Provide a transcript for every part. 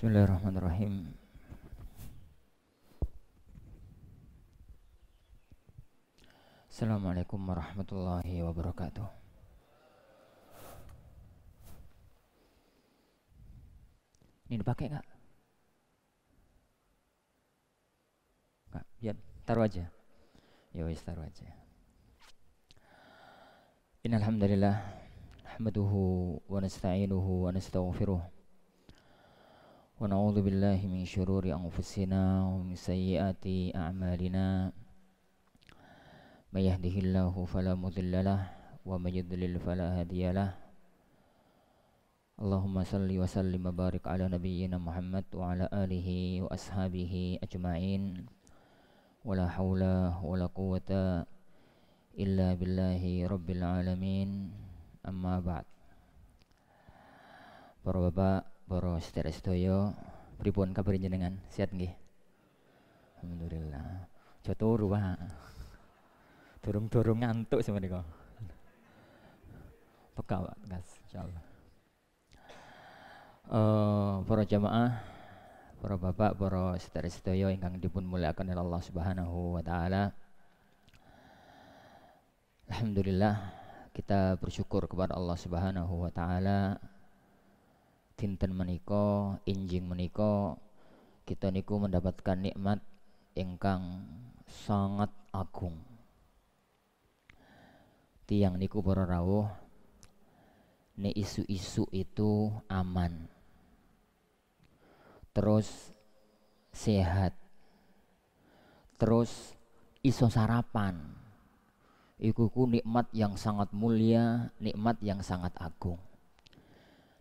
Bismillahirrahmanirrahim. Assalamualaikum warahmatullahi wabarakatuh. Ini dipakai nggak? Nggak, ya taruh aja. Ya wis taruh aja. Innalhamdulillah nahmaduhu wa nasta'inuhu wa nastaghfiruh. ونعوذ بالله من شرور أنفسنا ومن سيئات أعمالنا من يهده الله فلا مضل له ومن يضلل فلا هادي له اللهم صل وسلم وبارك على نبينا محمد وعلى آله وأصحابه أجمعين ولا حول ولا قوة إلا بالله رب العالمين أما بعد Para bapak para itu yo, pripun kabar jenengan sehat nggih alhamdulillah aja turu Pak durung-durung ngantuk sama peka Pekawat gas insyaallah uh, para jamaah para bapak para sederek sedaya ingkang dipun muliakan oleh Allah Subhanahu wa taala Alhamdulillah kita bersyukur kepada Allah Subhanahu wa taala dinten menika injing menika kita niku mendapatkan nikmat ingkang sangat agung tiang niku para rawuh ne isu-isu itu aman terus sehat terus iso sarapan iku ku nikmat yang sangat mulia nikmat yang sangat agung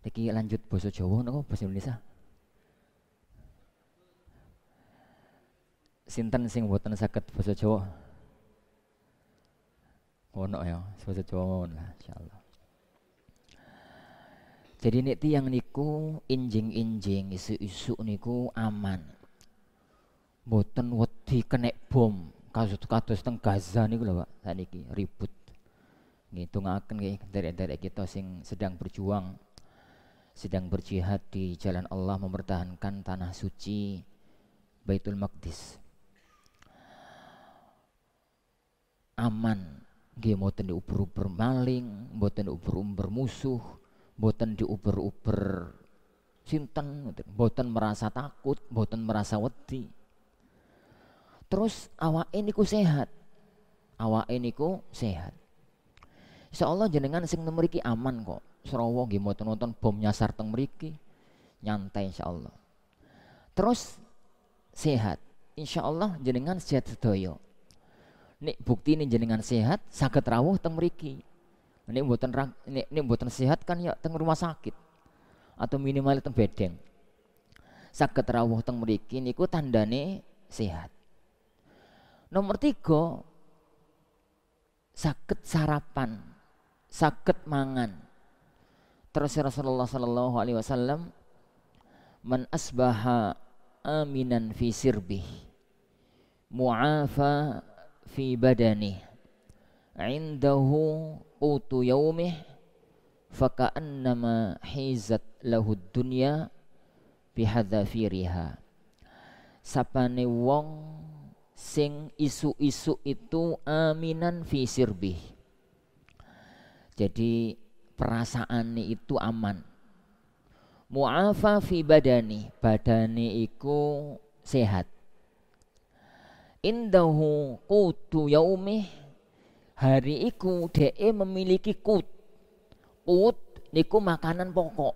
Niki lanjut bahasa Jawa nopo bahasa Indonesia? Sinten sing boten saged bahasa Jawa? Ono ya, bahasa Jawa mawon lah insyaallah. Jadi nek tiyang niku injing-injing isu-isu niku aman. Boten wedi kene bom kasut kados teng Gaza niku lho Pak, sakniki ribut. Ngitungaken nggih derek-derek kita sing sedang berjuang sedang berjihad di jalan Allah mempertahankan tanah suci Baitul Maqdis aman nggih mboten diuber-uber maling, mboten diuber-uber musuh, mboten diuber-uber sinten, mboten merasa takut, mboten merasa wedi. Terus awak ini ku sehat. awak ini ku sehat. Insyaallah jenengan sing mriki aman kok. Serowo nggih mboten nonton bom nyasar teng mriki. Nyantai insyaallah. Terus sehat. Insyaallah jenengan sehat sedaya. Nek bukti ini jenengan sehat saged rawuh teng mriki. Nek mboten nek, nek mboten sehat kan ya teng rumah sakit atau minimal teng bedeng. Saged rawuh teng mriki niku tandane sehat. Nomor tiga sakit sarapan, sakit mangan. Terus Rasulullah sallallahu alaihi wasallam man asbaha aminan fi sirbih mu'afa fi badani indahu utu yaumih faka'annama hizat lahud dunya bihadzafiriha sapane wong sing isu-isu itu aminan fi sirbih jadi perasaan itu aman mu'afa fi badani badani iku sehat indahu kutu yaumih hari iku DE memiliki kut kut niku makanan pokok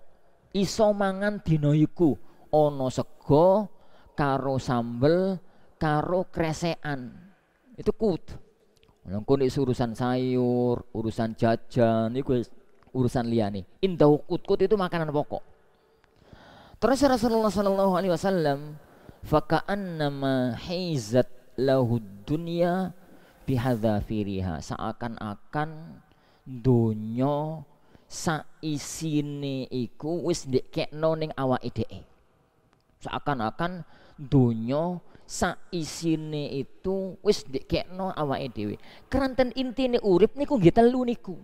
iso mangan dino iku ono sego karo sambel karo kresean itu kut Nang urusan sayur, urusan jajan, itu urusan liani. Indau kutkut itu makanan pokok. Terus Rasulullah Sallallahu Alaihi Wasallam, fakaannama hizat lahu dunya firiha seakan-akan dunyo saisine iku wis ndekekno ning awa idee Seakan-akan dunyo saisine itu wis awa awake keranten inti intine urip niku nggih telu niku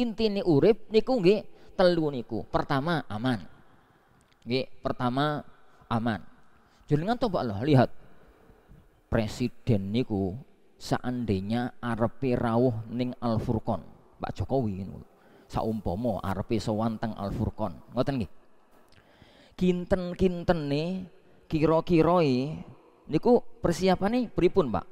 intine urip niku nggih telu niku. Pertama aman. Nggih, pertama aman. Jenengan coba lah lihat presiden niku seandainya arepe rawuh ning Al Furqon, Pak Jokowi ngono. Saumpama arepe sowan teng Al Furqon. Ngoten nggih. Kinten-kinten nih kira kiroi niku persiapane pripun, Pak?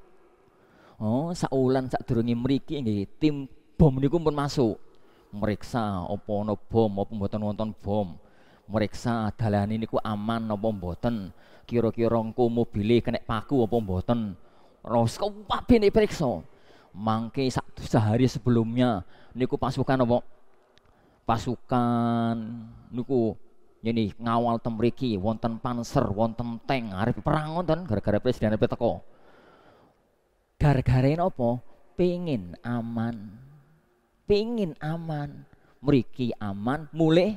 Oh, saulan sak durunge mriki nggih tim bom niku pun masuk meriksa opo no bom opo mboten wonten bom meriksa dalan ini ku aman opo mboten kira-kira engko mobile kena paku opo mboten papi ini periksa mangke satu sehari sebelumnya niku pasukan opo, pasukan niku ini ngawal temriki wonten panser wonten tank arep perang wonten gara-gara presiden arep teko gara-gara opo pengin aman pingin aman meriki aman mulai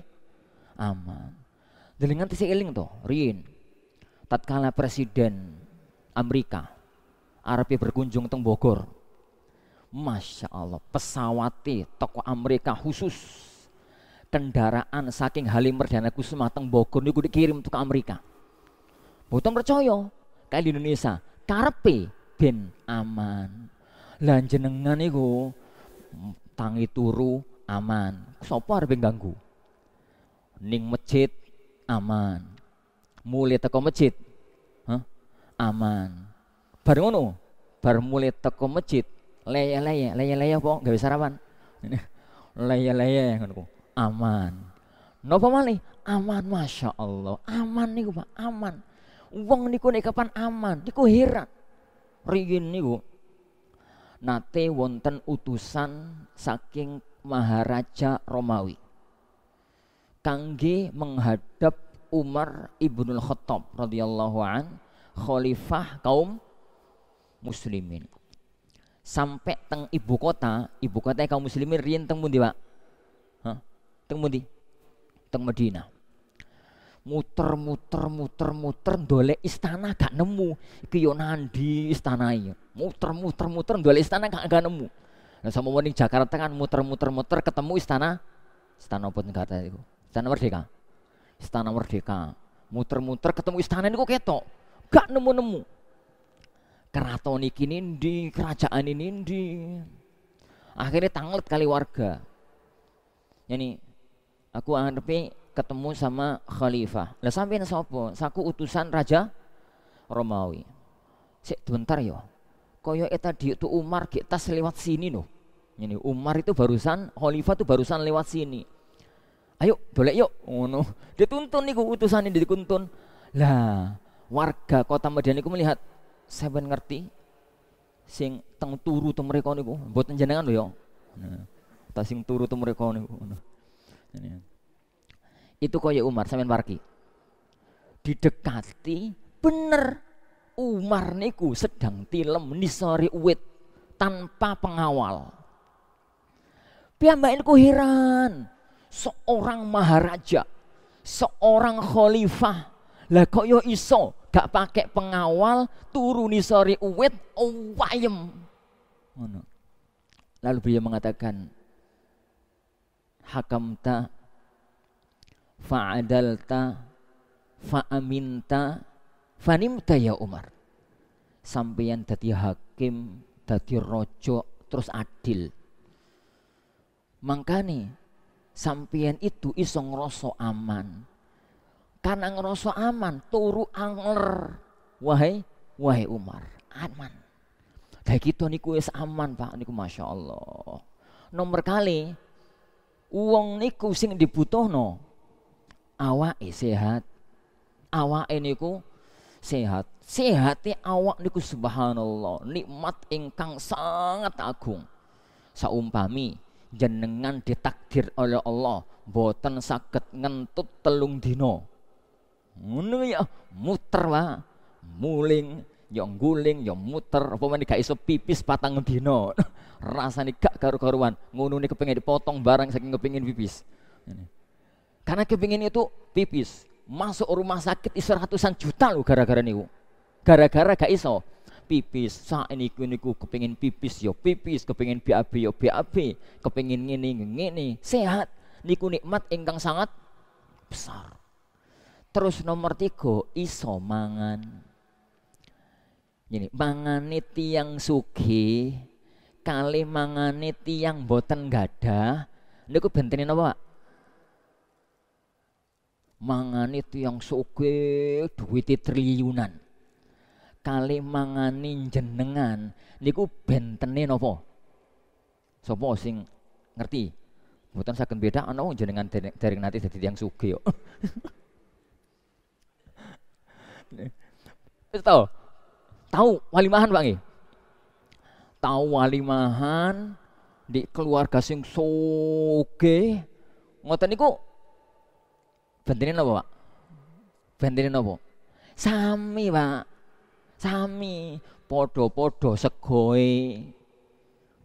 aman dengan tisi eling tuh Rin tatkala presiden Amerika Arab berkunjung ke Bogor Masya Allah pesawati toko Amerika khusus kendaraan saking Halim Perdana Kusuma teng Bogor niku dikirim ke Amerika Butuh percaya kali Indonesia karepe ben aman. Lah jenengan niku tangi turu aman. Sopo arep ganggu? Ning masjid aman. Mulai teko masjid huh? aman. Bar ngono, bar mulai teko masjid leye-leye, leye-leye apa bisa sarapan? leye-leye ngono aman. no malih? Aman Masya Allah. Aman niku Pak, aman. uang niku nek kapan aman, niku heran. Rigin niku nate wonten utusan saking Maharaja Romawi kangge menghadap Umar ibnul Khattab radhiyallahu an khalifah kaum muslimin sampai teng ibu kota ibu kota kaum muslimin rien teng mundi Pak teng mundi teng Madinah muter-muter muter-muter dolek istana gak nemu iki yo nandi istana iki muter-muter muter dolek istana gak, gak nemu nah sama wani Jakarta kan muter-muter muter ketemu istana istana apa ada iku istana Merdeka istana Merdeka muter-muter ketemu istana niku ketok gak nemu-nemu keraton iki nindi kerajaan ini nindi akhirnya tanglet kali warga ini aku anggapnya ketemu sama khalifah. Lah sampean sapa? Saku utusan raja Romawi. Sik bentar yo. Ya. Koyo eta di itu Umar kita tas lewat sini no. Ini Umar itu barusan khalifah itu barusan lewat sini. Ayo boleh yuk ngono. Dituntun niku utusan ini dituntun. Lah warga kota Medan niku melihat saya ben ngerti sing teng turu tuh mereka niku mboten jenengan lho yo. Nah, ta sing turu tuh mereka niku. Nah itu koyo Umar sampean wargi didekati bener Umar niku sedang tilem nisori uwit tanpa pengawal piyambak ku heran seorang maharaja seorang khalifah lah kok yo iso gak pakai pengawal turun nisori uwit owayem lalu beliau mengatakan hakamta fa'adalta fa'aminta fanimta ya Umar sampeyan dadi hakim dadi rojo terus adil mangkane sampeyan itu iso ngrasa aman karena ngrasa aman turu angler wahai wahai Umar aman kayak gitu niku wis aman Pak niku Masya Allah nomor kali uang niku sing dibutuh no. Awak sehat. awak ini ku sehat. sehati awak niku subhanallah, nikmat ingkang sangat agung. Saumpami jenengan ditakdir oleh Allah boten sakit ngentut telung dino, Ngono ya muter lah muling ya guling ya muter apa meneh gak iso pipis patang dino, Rasane gak karu-karuan, ngono niku kepengin dipotong barang saking kepengin pipis. Ini. Karena kepingin itu pipis. Masuk rumah sakit isi ratusan juta lo gara-gara niku. Gara-gara gak iso pipis. Sa ini niku kepingin pipis yo pipis, kepingin BAB yo BAB, kepingin ngini ngini. Sehat niku nikmat enggang sangat besar. Terus nomor tiga iso mangan. Ini mangane yang suki kali mangane tiang boten gada niku bentenin apa Pak? itu yang suke duiti triliunan kali mangani jenengan niku bentenin apa sopo sing ngerti Bukan saking beda ana wong jenengan dari nanti jadi yang suke yo tahu tahu wali walimahan bang tahu wali walimahan di keluarga sing suke, ngoten niku Bentine napa, Pak? Bentine Sami, Pak. Sami, podo podo segoe.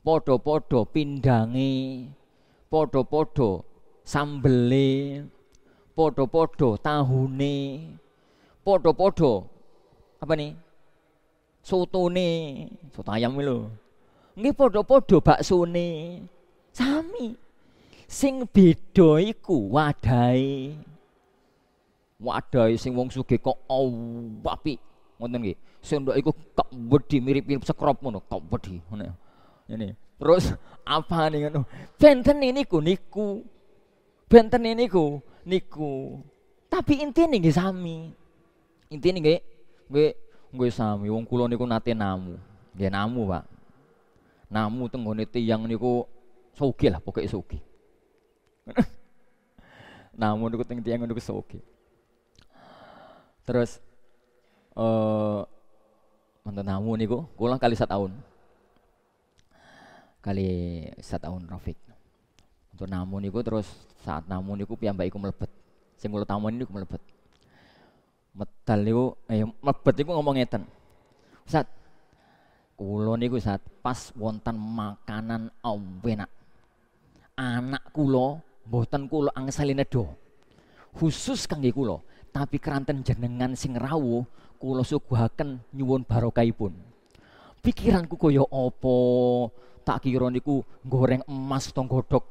podo podo pindangi podo podo sambeli podo podo tahuni podo podo apa nih? Sotone, soto ayam ngi podo podo padha baksone. Sami. Sing beda iku wadai wadai sing wong suge kok awapi ngoten nggih sendok iku kok wedi mirip-mirip sekrop ngono kok wedi ngono ini terus apa nih ngono benten ini ku niku benten ini ku niku tapi intinya nggih sami intinya nggih gue nggih sami wong kula niku nate namu nggih namu Pak namu tenggone tiang niku sugih lah pokoke sugih namu niku teng tiang niku sugih terus eh mantan tamu niku kula kali tahun. kali tahun Rafiq untuk namu terus saat namu niku piyambak iku melebet sing kula tamoni niku melebet nih niku eh melebet niku ngomong ngeten Ustaz kula niku saat pas wonten makanan awena, anak kula mboten kula angsal nedo khusus kangge kula tapi keranten jenengan sing rawuh kula suguhaken nyuwun barokahipun. Pikiranku kaya apa? Tak kira niku goreng emas tong godhog.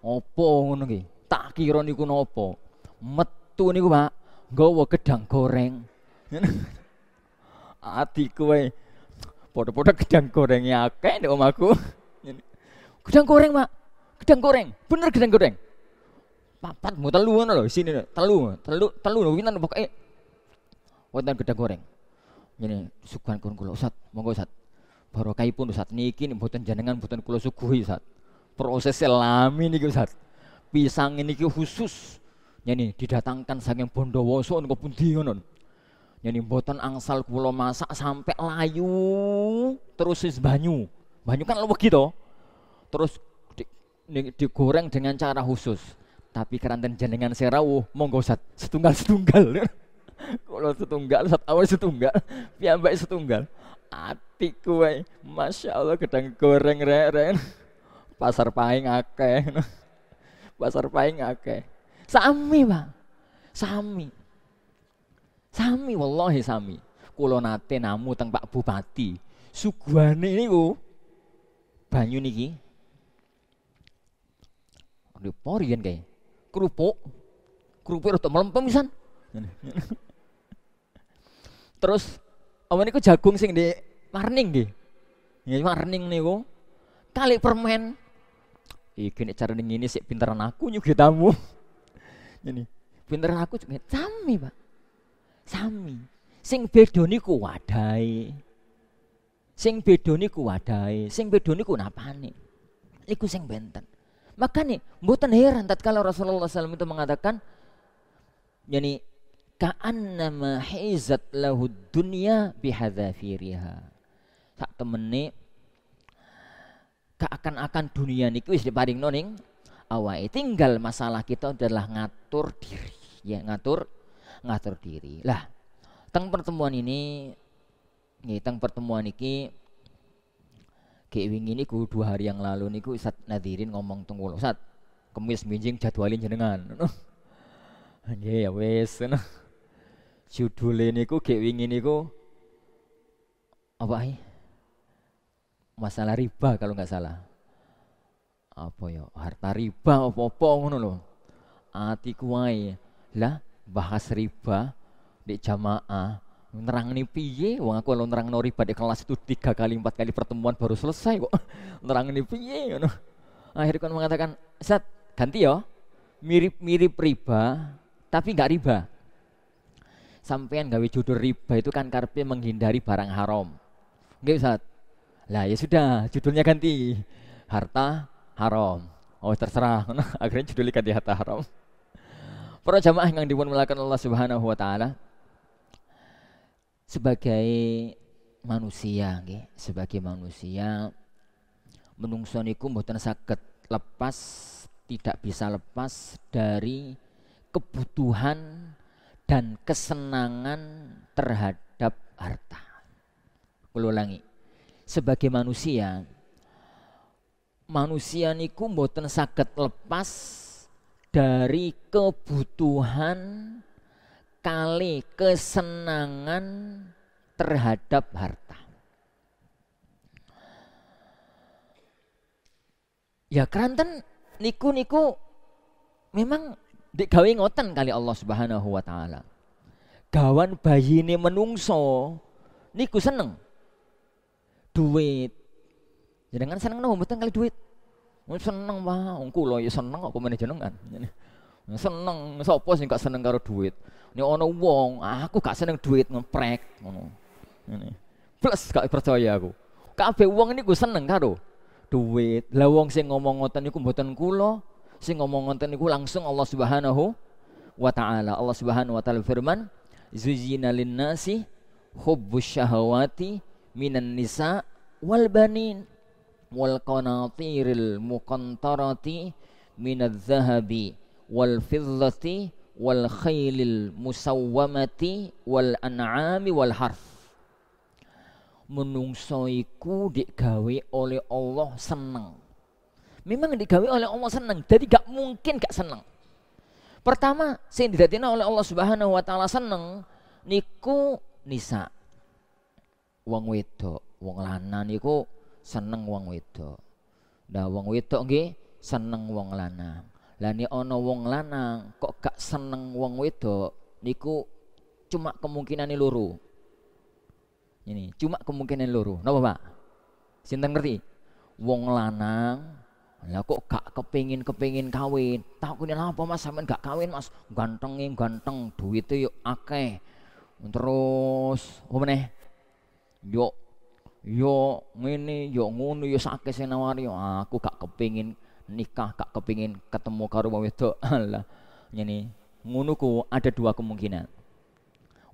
Apa ngono Tak kira niku napa? Metu niku, Pak, nggawa gedang goreng. Ati kowe padha-padha gedang gorenge akeh ndek omahku. gedang goreng, Pak. Gedang goreng, bener gedang goreng papat mau telu ngono lho sini lho telu telu telu lho pinten pokoke wonten gedhe goreng ngene suguhan kon kula Ustaz monggo Ustaz pun Ustaz niki mboten jenengan mboten kula suguhi Ustaz proses selami niki Ustaz pisang ini niki khusus nyeni didatangkan saking Bondowoso niku pundi ngono Ini mboten angsal kula masak sampai layu terus sis banyu banyu kan lo begitu, terus di, digoreng dengan cara khusus tapi keranten jenengan serawu monggo sat setunggal setunggal kalau setunggal sat awal setunggal piambai setunggal ati kue masya allah kedang goreng reren pasar pahing akeh pasar pahing akeh sami bang, sami sami wallahi sami kulo nate namu teng Pak Bupati suguhane u banyu niki Lho porian kayaknya kerupuk kerupuk rada melempem pisan terus awan niku jagung sing di marning nggih ya marning niku kali permen iki nih cara ini si pinteran aku nyugi tamu ini pinteran aku juga sami pak sami sing beda niku wadai sing beda niku wadai sing beda niku nih niku sing benten maka nih bukan heran tatkala Rasulullah SAW itu mengatakan, yani ka'annama hizat lahu dunya bihadzafiriha. Sak ka akan-akan dunia kuis wis diparing noning awake tinggal masalah kita adalah ngatur diri ya ngatur ngatur diri lah tentang pertemuan ini tentang pertemuan ini ini ku dua hari yang lalu niku saat Nadirin ngomong tunggu lo saat kemis minjing jadwalin jenengan. Nggih ya wes judul ini ku gek ini ku apa ini Masalah riba kalau nggak salah. Apa ya? Harta riba apa-apa ngono lo ati kuai Lah bahas riba di jamaah nerang nih piye wong aku lo nerang nori pada kelas itu tiga kali empat kali pertemuan baru selesai kok nerang nih piye ngono akhirnya kan mengatakan set ganti yo ya. mirip mirip riba tapi nggak riba sampean gawe judul riba itu kan karpe menghindari barang haram nggak bisa lah ya sudah judulnya ganti harta haram oh terserah akhirnya judulnya ganti harta haram para jamaah yang dimuliakan Allah Subhanahu wa taala sebagai manusia nggih, sebagai manusia menungso niku mboten saged lepas tidak bisa lepas dari kebutuhan dan kesenangan terhadap harta. Kulolangi. Sebagai manusia, manusia niku mboten saged lepas dari kebutuhan kali kesenangan terhadap harta. Ya keranten niku niku memang digawe ngoten kali Allah Subhanahu wa taala. Gawan ini menungso niku seneng. Duit. Jenengan seneng nopo mboten kali duit? Oh, seneng wah, kula ya seneng kok pemene jenengan. Seneng sapa sing gak seneng karo duit? Ini ono wong ah, aku gak seneng duit ngeprek ngono Ini. plus gak percaya aku kabeh wong ini gue seneng karo duit lah wong sing ngomong ngoten niku mboten kula sing ngomong ngoten niku langsung Allah Subhanahu wa taala Allah Subhanahu wa taala firman zuzina linnasi hubbus syahawati minan nisa wal banin wal qanatiril muqantarati zahabi wal fiddati wal khailil musawwamati wal an'ami wal harf menungso iku digawe oleh Allah seneng memang digawe oleh Allah seneng jadi gak mungkin gak seneng pertama sing didatina oleh Allah Subhanahu wa taala seneng niku nisa wong wedok wong lanang niku seneng wong wedok nah wong wedok nggih seneng wong lanang lah ono ono wong lanang kok gak seneng wong wedok niku cuma kemungkinan luru, Ini cuma kemungkinan loro. Napa, Pak? Sinten ngerti? Wong lanang lah kok gak kepingin kepingin kawin takutnya apa mas sampean gak kawin mas ganteng ganteng duit yuk akeh terus apa nih yuk yo ngene yo ngono yo sakit sing nawari aku gak kepingin nikah kak kepingin ketemu karo wong wedok Allah ini ngunuku ku ada dua kemungkinan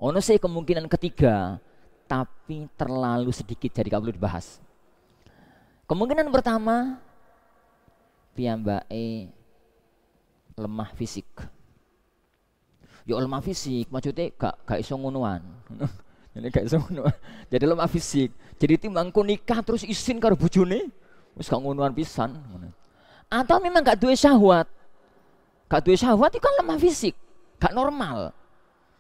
ono sih kemungkinan ketiga tapi terlalu sedikit jadi gak perlu dibahas kemungkinan pertama piyambake lemah fisik yo lemah fisik maksudnya gak gak iso ngunuan. jadi gak iso ngunuan jadi lemah fisik jadi timbangku nikah terus izin karo bojone wis gak ngunuan pisan atau memang gak duwe syahwat gak duwe syahwat itu kan lemah fisik gak normal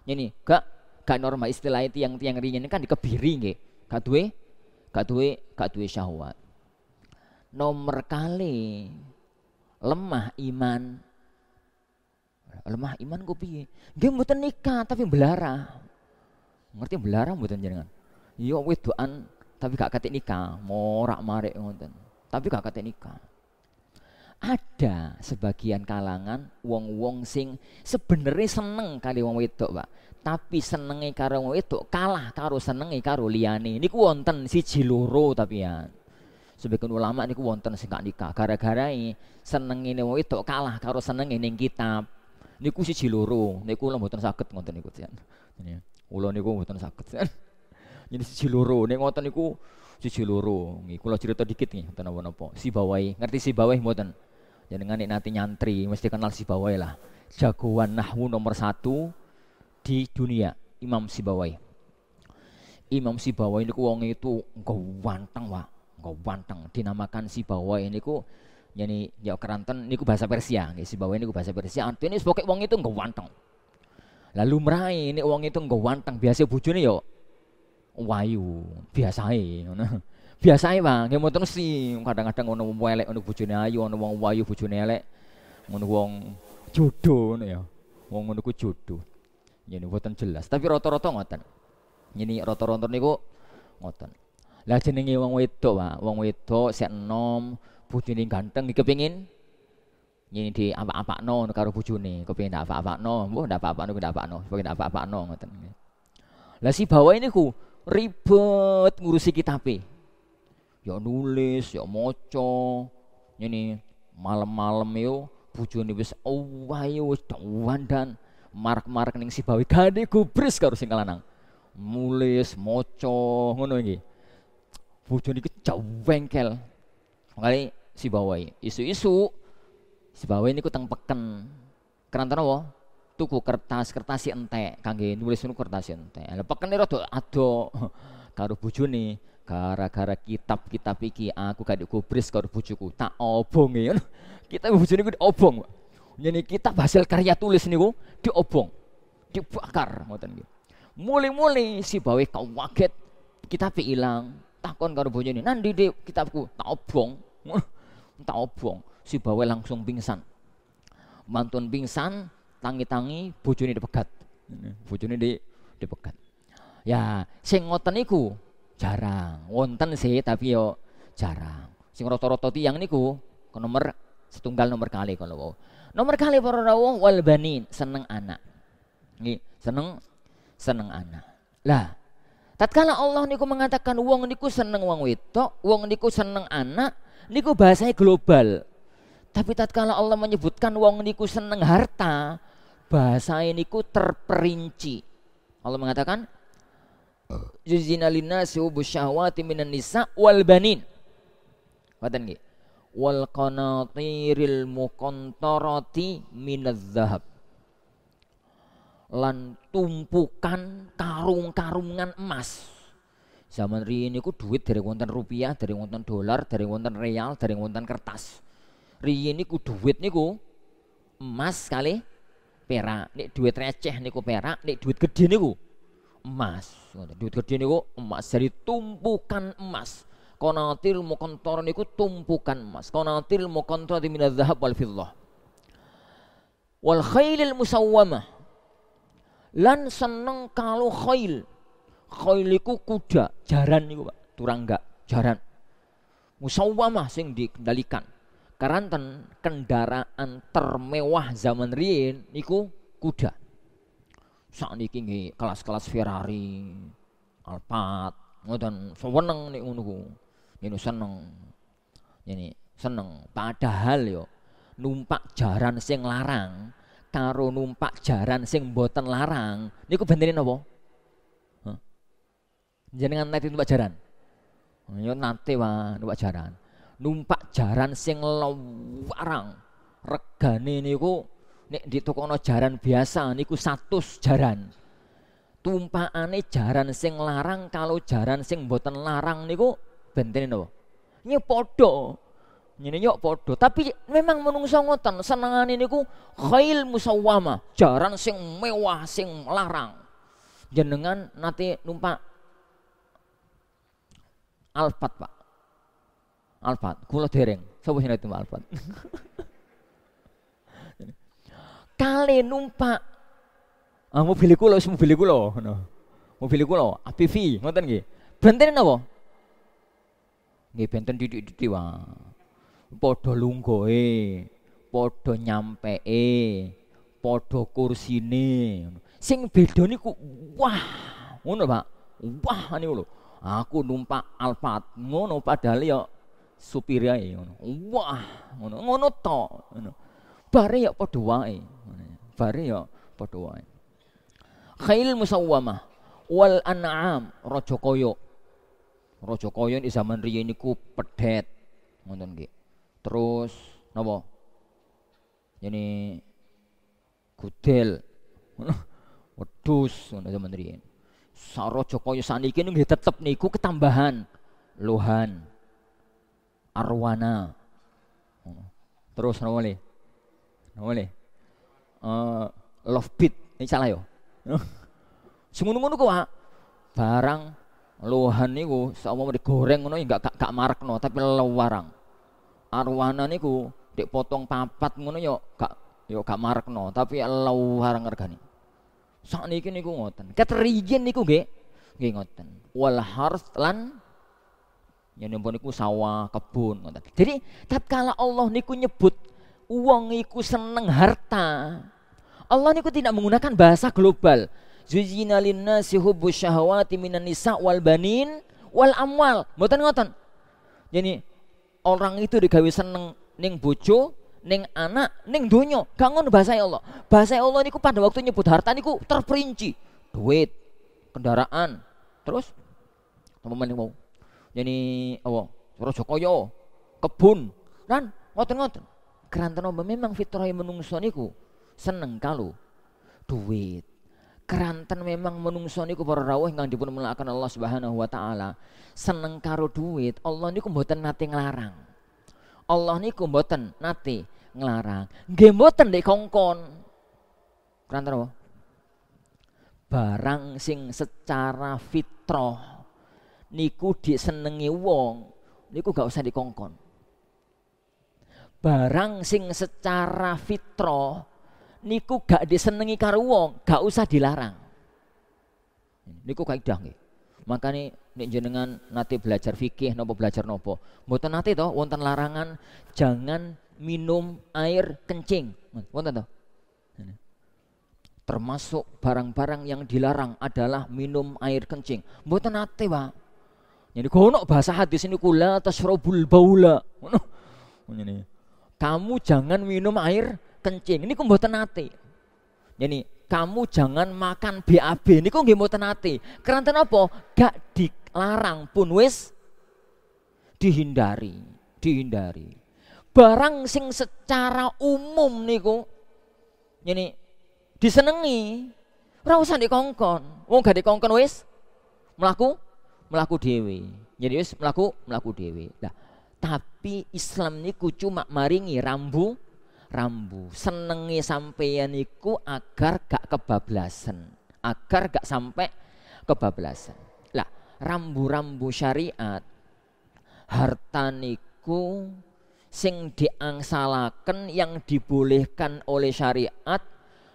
ini gak gak normal istilah itu yang tiang ringan kan dikebiri nge. gak duwe gak duwe gak duwe syahwat nomor kali lemah iman lemah iman gue piye dia mau nikah tapi belara ngerti belara mboten jenengan yo iya wedoan tapi gak kata nikah morak marek ngoten tapi gak kata nikah ada sebagian kalangan wong-wong sing sebenarnya seneng kali wong wedok, Pak. Tapi senengi karo wong wedok kalah karo senengi karo liyane. Niku wonten siji loro tapi ya. Sebagian ulama niku wonten sing gak nikah gara-gara senenge wong wedok kalah karo senengi ning kitab. Niku siji loro, niku lho mboten saged ngoten niku, Jan. Kula niku mboten saged. Jadi siji loro, ning ngoten niku siji loro. Nggih, kula cerita dikit nih ngoten napa Si bawahi ngerti si bawahi mboten? Jenengan nek nanti nyantri mesti kenal si Sibawai lah. Jagoan nahwu nomor satu di dunia Imam Sibawai. Imam Sibawai ku wong itu ganteng, Pak. wanteng dinamakan Sibawai ku yani ya keranten ini ku bahasa Persia nggih ini ku bahasa Persia ini sebagai wong itu wanteng Lalu merai ini wong itu wanteng biasa bojone yo wayu biasa ini biasa ya Bang ya motor sih kadang-kadang ngono mau elek ngono bojone ayu ngono wong wayu bojone elek ngono wong jodoh nih ya wong ngono ku jodoh ini buatan jelas tapi rotor-rotor ngoten ini rotor-rotor niku ngoten lah jenenge wong wedok Pak wong wedok sek enom bojone ganteng iki kepengin ini di apa-apa no karo bujune kepingin ndak apa-apa no mbuh ndak apa-apa no apa apa no kepengin apa-apa no ngoten lah si bawa ini ku ribet ngurusi kitabe ya nulis ya moco ini malam-malam yo bojone wis owahe wis dan mark-mark ning si bawi gane gubris karo sing lanang mulis moco ngono iki bojone iki jawengkel kali si bawai isu-isu si bawai ini kutang peken kerantana apa tuku kertas kertas si ente, kangge nulis nulis kertas si ente, lha pekene rotu, ado karo bujuni gara-gara kitab kitab iki aku kadi kubris karo bojoku tak obong ya kita ini ku obong ini kita hasil karya tulis nih niku diobong dibakar ngoten nggih muli-muli si bawe kau waget kitab hilang. takon karo ini nanti deh kitabku tak obong tak obong si bawe langsung pingsan mantun pingsan tangi-tangi ini dipegat ini di dipegat ya sing ngoten Jarang. Wonten sih tapi yo jarang. Sing rata-rata tiyang niku ke nomor setunggal nomor kali kalau wow. Nomor kali para rawuh wal banin seneng anak. nih seneng seneng anak. Lah, tatkala Allah niku mengatakan wong niku seneng wong wedok, wong niku seneng anak, niku bahasanya global. Tapi tatkala Allah menyebutkan wong niku seneng harta, bahasa niku terperinci. Allah mengatakan Juzina linnasi hubus syahwati minan nisa wal banin. Watan nggih. Wal qanatiril muqantarati minadz dzahab. Lan tumpukan karung-karungan emas. Zaman ini ku duit dari wonten rupiah, dari wonten dolar, dari wonten real, dari wonten kertas. ini ku duit niku emas kali perak. Nek duit receh niku perak, nek duit gede niku emas. Duit gede niku emas dari tumpukan emas. Konatil mukontor niku tumpukan emas. Konatil mukontor di minad dzahab wal fiddah. Wal khailil musawwamah. Lan seneng kalau khail. Khail kuda, jaran niku Pak, turangga, jaran. Musawwamah sing dikendalikan. Karanten kendaraan termewah zaman riyin niku kuda sak niki nggih kelas-kelas Ferrari, Alphard, ngoten seneng nek ngono ku. Niku seneng. Ini seneng. Padahal yo numpak jaran sing larang karo numpak jaran sing boten larang niku bentene napa? Huh? Jenengan nanti numpak jaran. Yo nanti wae numpak jaran. Numpak jaran sing larang regane niku nek no jaran biasa niku satu jaran. Tumpakane jaran sing larang kalau jaran sing boten larang niku bentene napa? Nyi padha. Nyene yo padha, tapi memang menungso ngoten, senengane niku khail musawama jaran sing mewah sing larang. Jenengan nanti numpak alfat Pak. alfat. kula dereng. Sapa sing numpak alfat. kale numpak ah, mobil iku lho mobil iku lho ngono mobil iku lho APV ngoten nggih benten napa di benten titik-titik wae podo nyampe, e, podo kursi kursine sing beda niku wah ngono Pak wah ini lho aku numpak Alphard ngono padahal ya supir ya, ngono wah ngono ngono to ngono bare ya padha wae bare ya padha wae khail musawwamah wal an'am raja kaya raja kaya ing zaman riyen niku pedhet ngoten nggih terus napa ini gudel Wedus ngono zaman riyen saraja kaya saniki nggih tetep niku ketambahan lohan arwana terus napa Ngene. Uh, oh, eh, love beat, ini salah yo. Semono-ngono kuwi, barang lohan niku mau digoreng ngono enggak ya gak gak no tapi lewarang. Arwana niku dipotong papat ngono yo gak yo gak no tapi lewarang regane. Sakniki niku ngoten. Keterijen niku nggih nggih ngoten. Wal harf lan yang niku sawah kebun ngoten. Jadi tatkala Allah niku nyebut uang iku seneng harta. Allah niku tidak menggunakan bahasa global. Zuzina linnasi hubbus syahwati minan nisa wal banin wal amwal. Mboten ngoten. Jadi orang itu digawe seneng ning bojo, ning anak, ning donya. Gak ngono bahasa Allah. Bahasa Allah niku pada waktu nyebut harta niku terperinci. Duit, kendaraan, terus meneh mau. Jadi apa? Rojo kebun, kan ngoten-ngoten kerantan apa? memang fitrahe menungso niku seneng kalau duit Kerantan memang menungso niku para rawuh yang dipun melakukan Allah Subhanahu wa taala seneng karo duit Allah niku mboten nate ngelarang Allah niku mboten nate ngelarang. nggih mboten kongkon Kerantan apa barang sing secara fitrah niku disenengi wong niku gak usah dikongkon barang sing secara fitro niku gak disenengi karo wong, gak usah dilarang. Niku kaidah nggih. Makane nek jenengan nate belajar fikih nopo belajar nopo, mboten nate to wonten larangan jangan minum air kencing. Wonten to? Termasuk barang-barang yang dilarang adalah minum air kencing. Mboten nate, Pak. Jadi kono bahasa hadis ini kula tasrobul baula. Ngono. Ngene kamu jangan minum air kencing. Ini mboten nate. Jadi kamu jangan makan BAB. Ini kok nggih mboten nate. Keranten apa? Gak dilarang pun wes dihindari, dihindari. Barang sing secara umum niku jadi disenangi, ora usah dikongkon. Wong gak dikongkon wes melaku melaku dewi. Jadi wes melaku melaku dewi. Dah. Tapi Islam niku cuma maringi rambu rambu. Senengi sampeyan niku agar gak kebablasan, agar gak sampai kebablasan. Lah, rambu-rambu syariat harta niku sing diangsalaken yang dibolehkan oleh syariat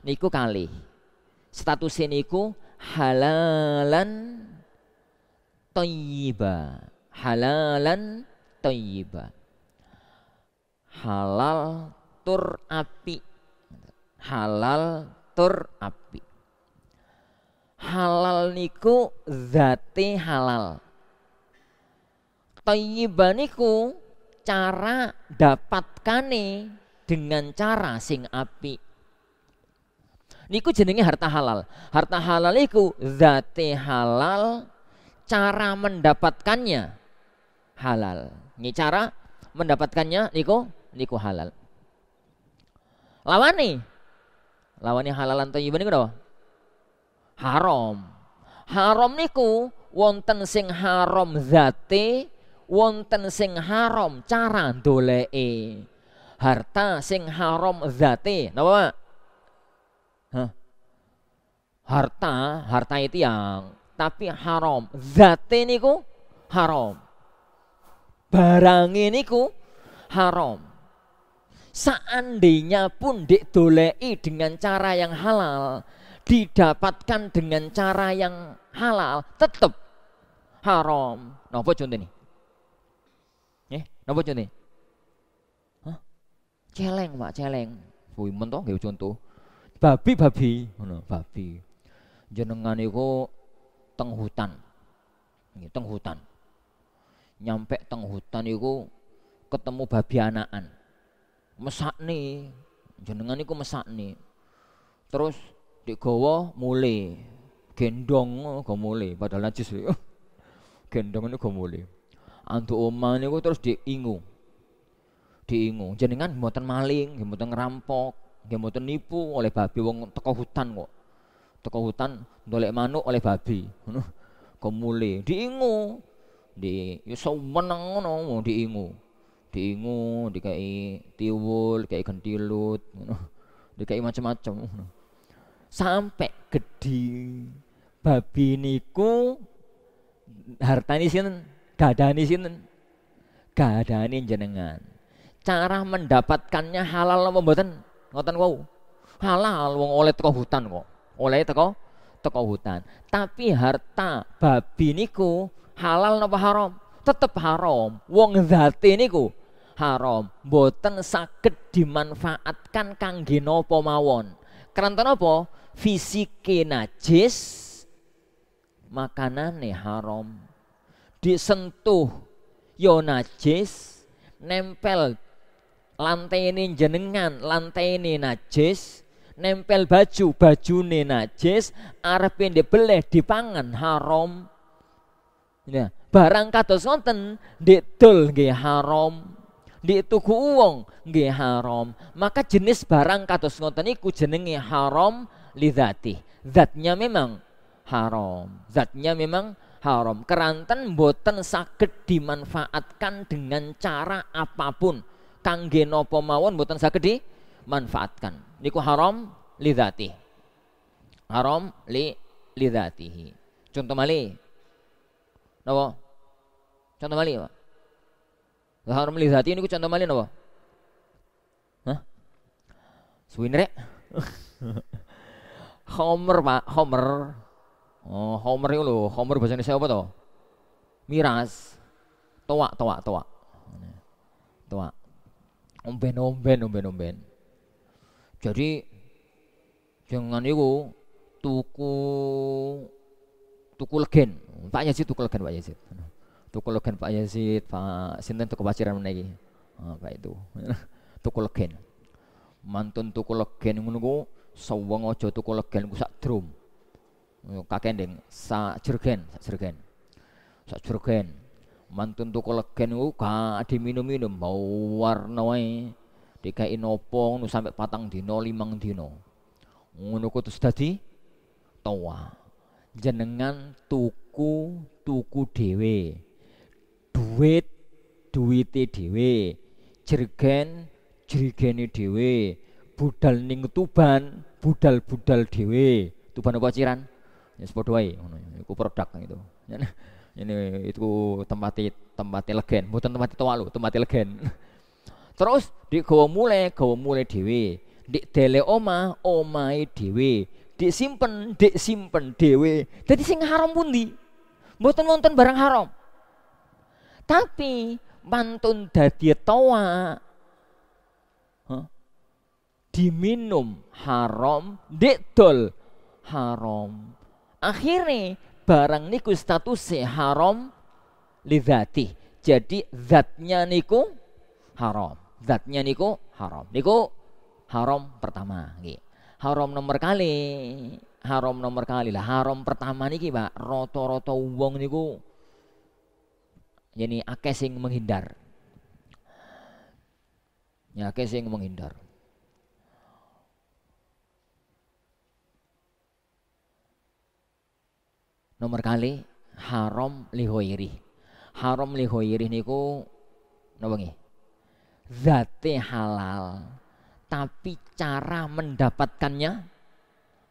niku kali. Status niku halalan toyiba Halalan thayyibah. Halal tur api. Halal tur api. Halal niku zati halal. Thayyibah niku cara dapatkane dengan cara sing api. Niku jenenge harta halal. Harta halal niku zati halal, cara mendapatkannya halal. Ini cara mendapatkannya niku niku halal. Lawani. Lawani halalan thayyiban niku napa? Haram. Haram niku wonten sing haram zate, wonten sing haram cara -e. Harta sing haram zate, napa, Pak? Harta, harta itu yang tapi haram. Zate niku haram barang ini ku haram. Seandainya pun dek dengan cara yang halal, didapatkan dengan cara yang halal, tetap haram. Nopo contoh Eh, napa contoh Hah? Celeng, Pak, celeng. Kuwi mentok nggih contoh. Babi babi, babi. Jenengan itu teng hutan. Teng hutan nyampe teng hutan iku ketemu babi anakan. nih, jenengan iku nih, Terus di gowo mulai Gendong oh, go mulai padahal najis lho. Gendong ini go mulai antu omah niku terus diingu. Diingu. Jenengan mboten maling, mboten rampok, nggih nipu oleh babi wong teko hutan kok. Teko hutan dolek manuk oleh babi. Ngono. mulai diingu di ya iso meneng ngono diingu diingu dikai tiwul dikai gentilut di dikai macam-macam ngono sampai gede babi niku harta hartani sinten gadani sinten ini jenengan cara mendapatkannya halal loh, mboten ngoten wau halal wong oleh teko hutan kok oleh teko teko hutan tapi harta babi niku halal napa haram tetep haram wong zat ini ku haram boten sakit dimanfaatkan kangge napa mawon Kerantan apa fisike najis makanane haram disentuh yo ya najis nempel lantai ini jenengan lantai ini najis nempel baju baju ini najis arep dibeleh dipangan haram Ya, barang kados wonten ndek dol nggih haram, ndek tuku uwong nggih haram. Maka jenis barang kados ngoten itu jenenge haram lidzati. Zatnya memang haram. Zatnya memang haram. Keranten boten saged dimanfaatkan dengan cara apapun. Kangge napa mawon boten saged dimanfaatkan. Niku haram lidzati. Haram li lidzatihi. Contoh malih Napa? Contoh mali apa? Zahar mali zati niku contoh mali napa? Hah? Suwin Homer, Pak, Homer. Oh, Homer itu loh, Homer bahasa Indonesia apa to? Miras. toa, toa, toa Toa Omben, omben, omben, omben. Jadi jangan itu tuku tuku legen Pak Yazid tuku legen Pak Yazid tuku legen Pak Yazid Pak Sinten tuku paciran menaiki ah, Pak itu tuku legen mantun tuku legen ngono ku sawang aja tuku legen ku sak drum ndeng sak jergen sak jergen sak jergen mantun tuku legen ku ka diminum-minum mau warna wae dikai nopo nu sampe patang dino limang dino ngono ku terus dadi toa jenengan tuku tuku dhewe duit duwite dhewe jergen jergeni dhewe budal ning Tuban budal-budal dhewe Tuban apa Ciran ya yes, sepodo wae ngono iku produk itu, ini itu tempat tempat legen bukan tempat tua lho tempat legen terus di gawa mulai gawa mulai dhewe di dele oma omai dhewe dik simpen, dik simpen dhewe. Dadi sing haram pundi? Mboten wonten barang haram. Tapi mantun dadi toa. Huh? Diminum haram, dol haram. Akhirnya barang niku statusnya haram lidati. Jadi zatnya niku haram. Zatnya niku haram. Niku haram pertama Gitu haram nomor kali haram nomor kali lah haram pertama niki pak roto-roto wong niku jadi akeh menghindar ya akeh menghindar nomor kali haram lihoiri haram lihoiri niku napa nggih zate halal tapi cara mendapatkannya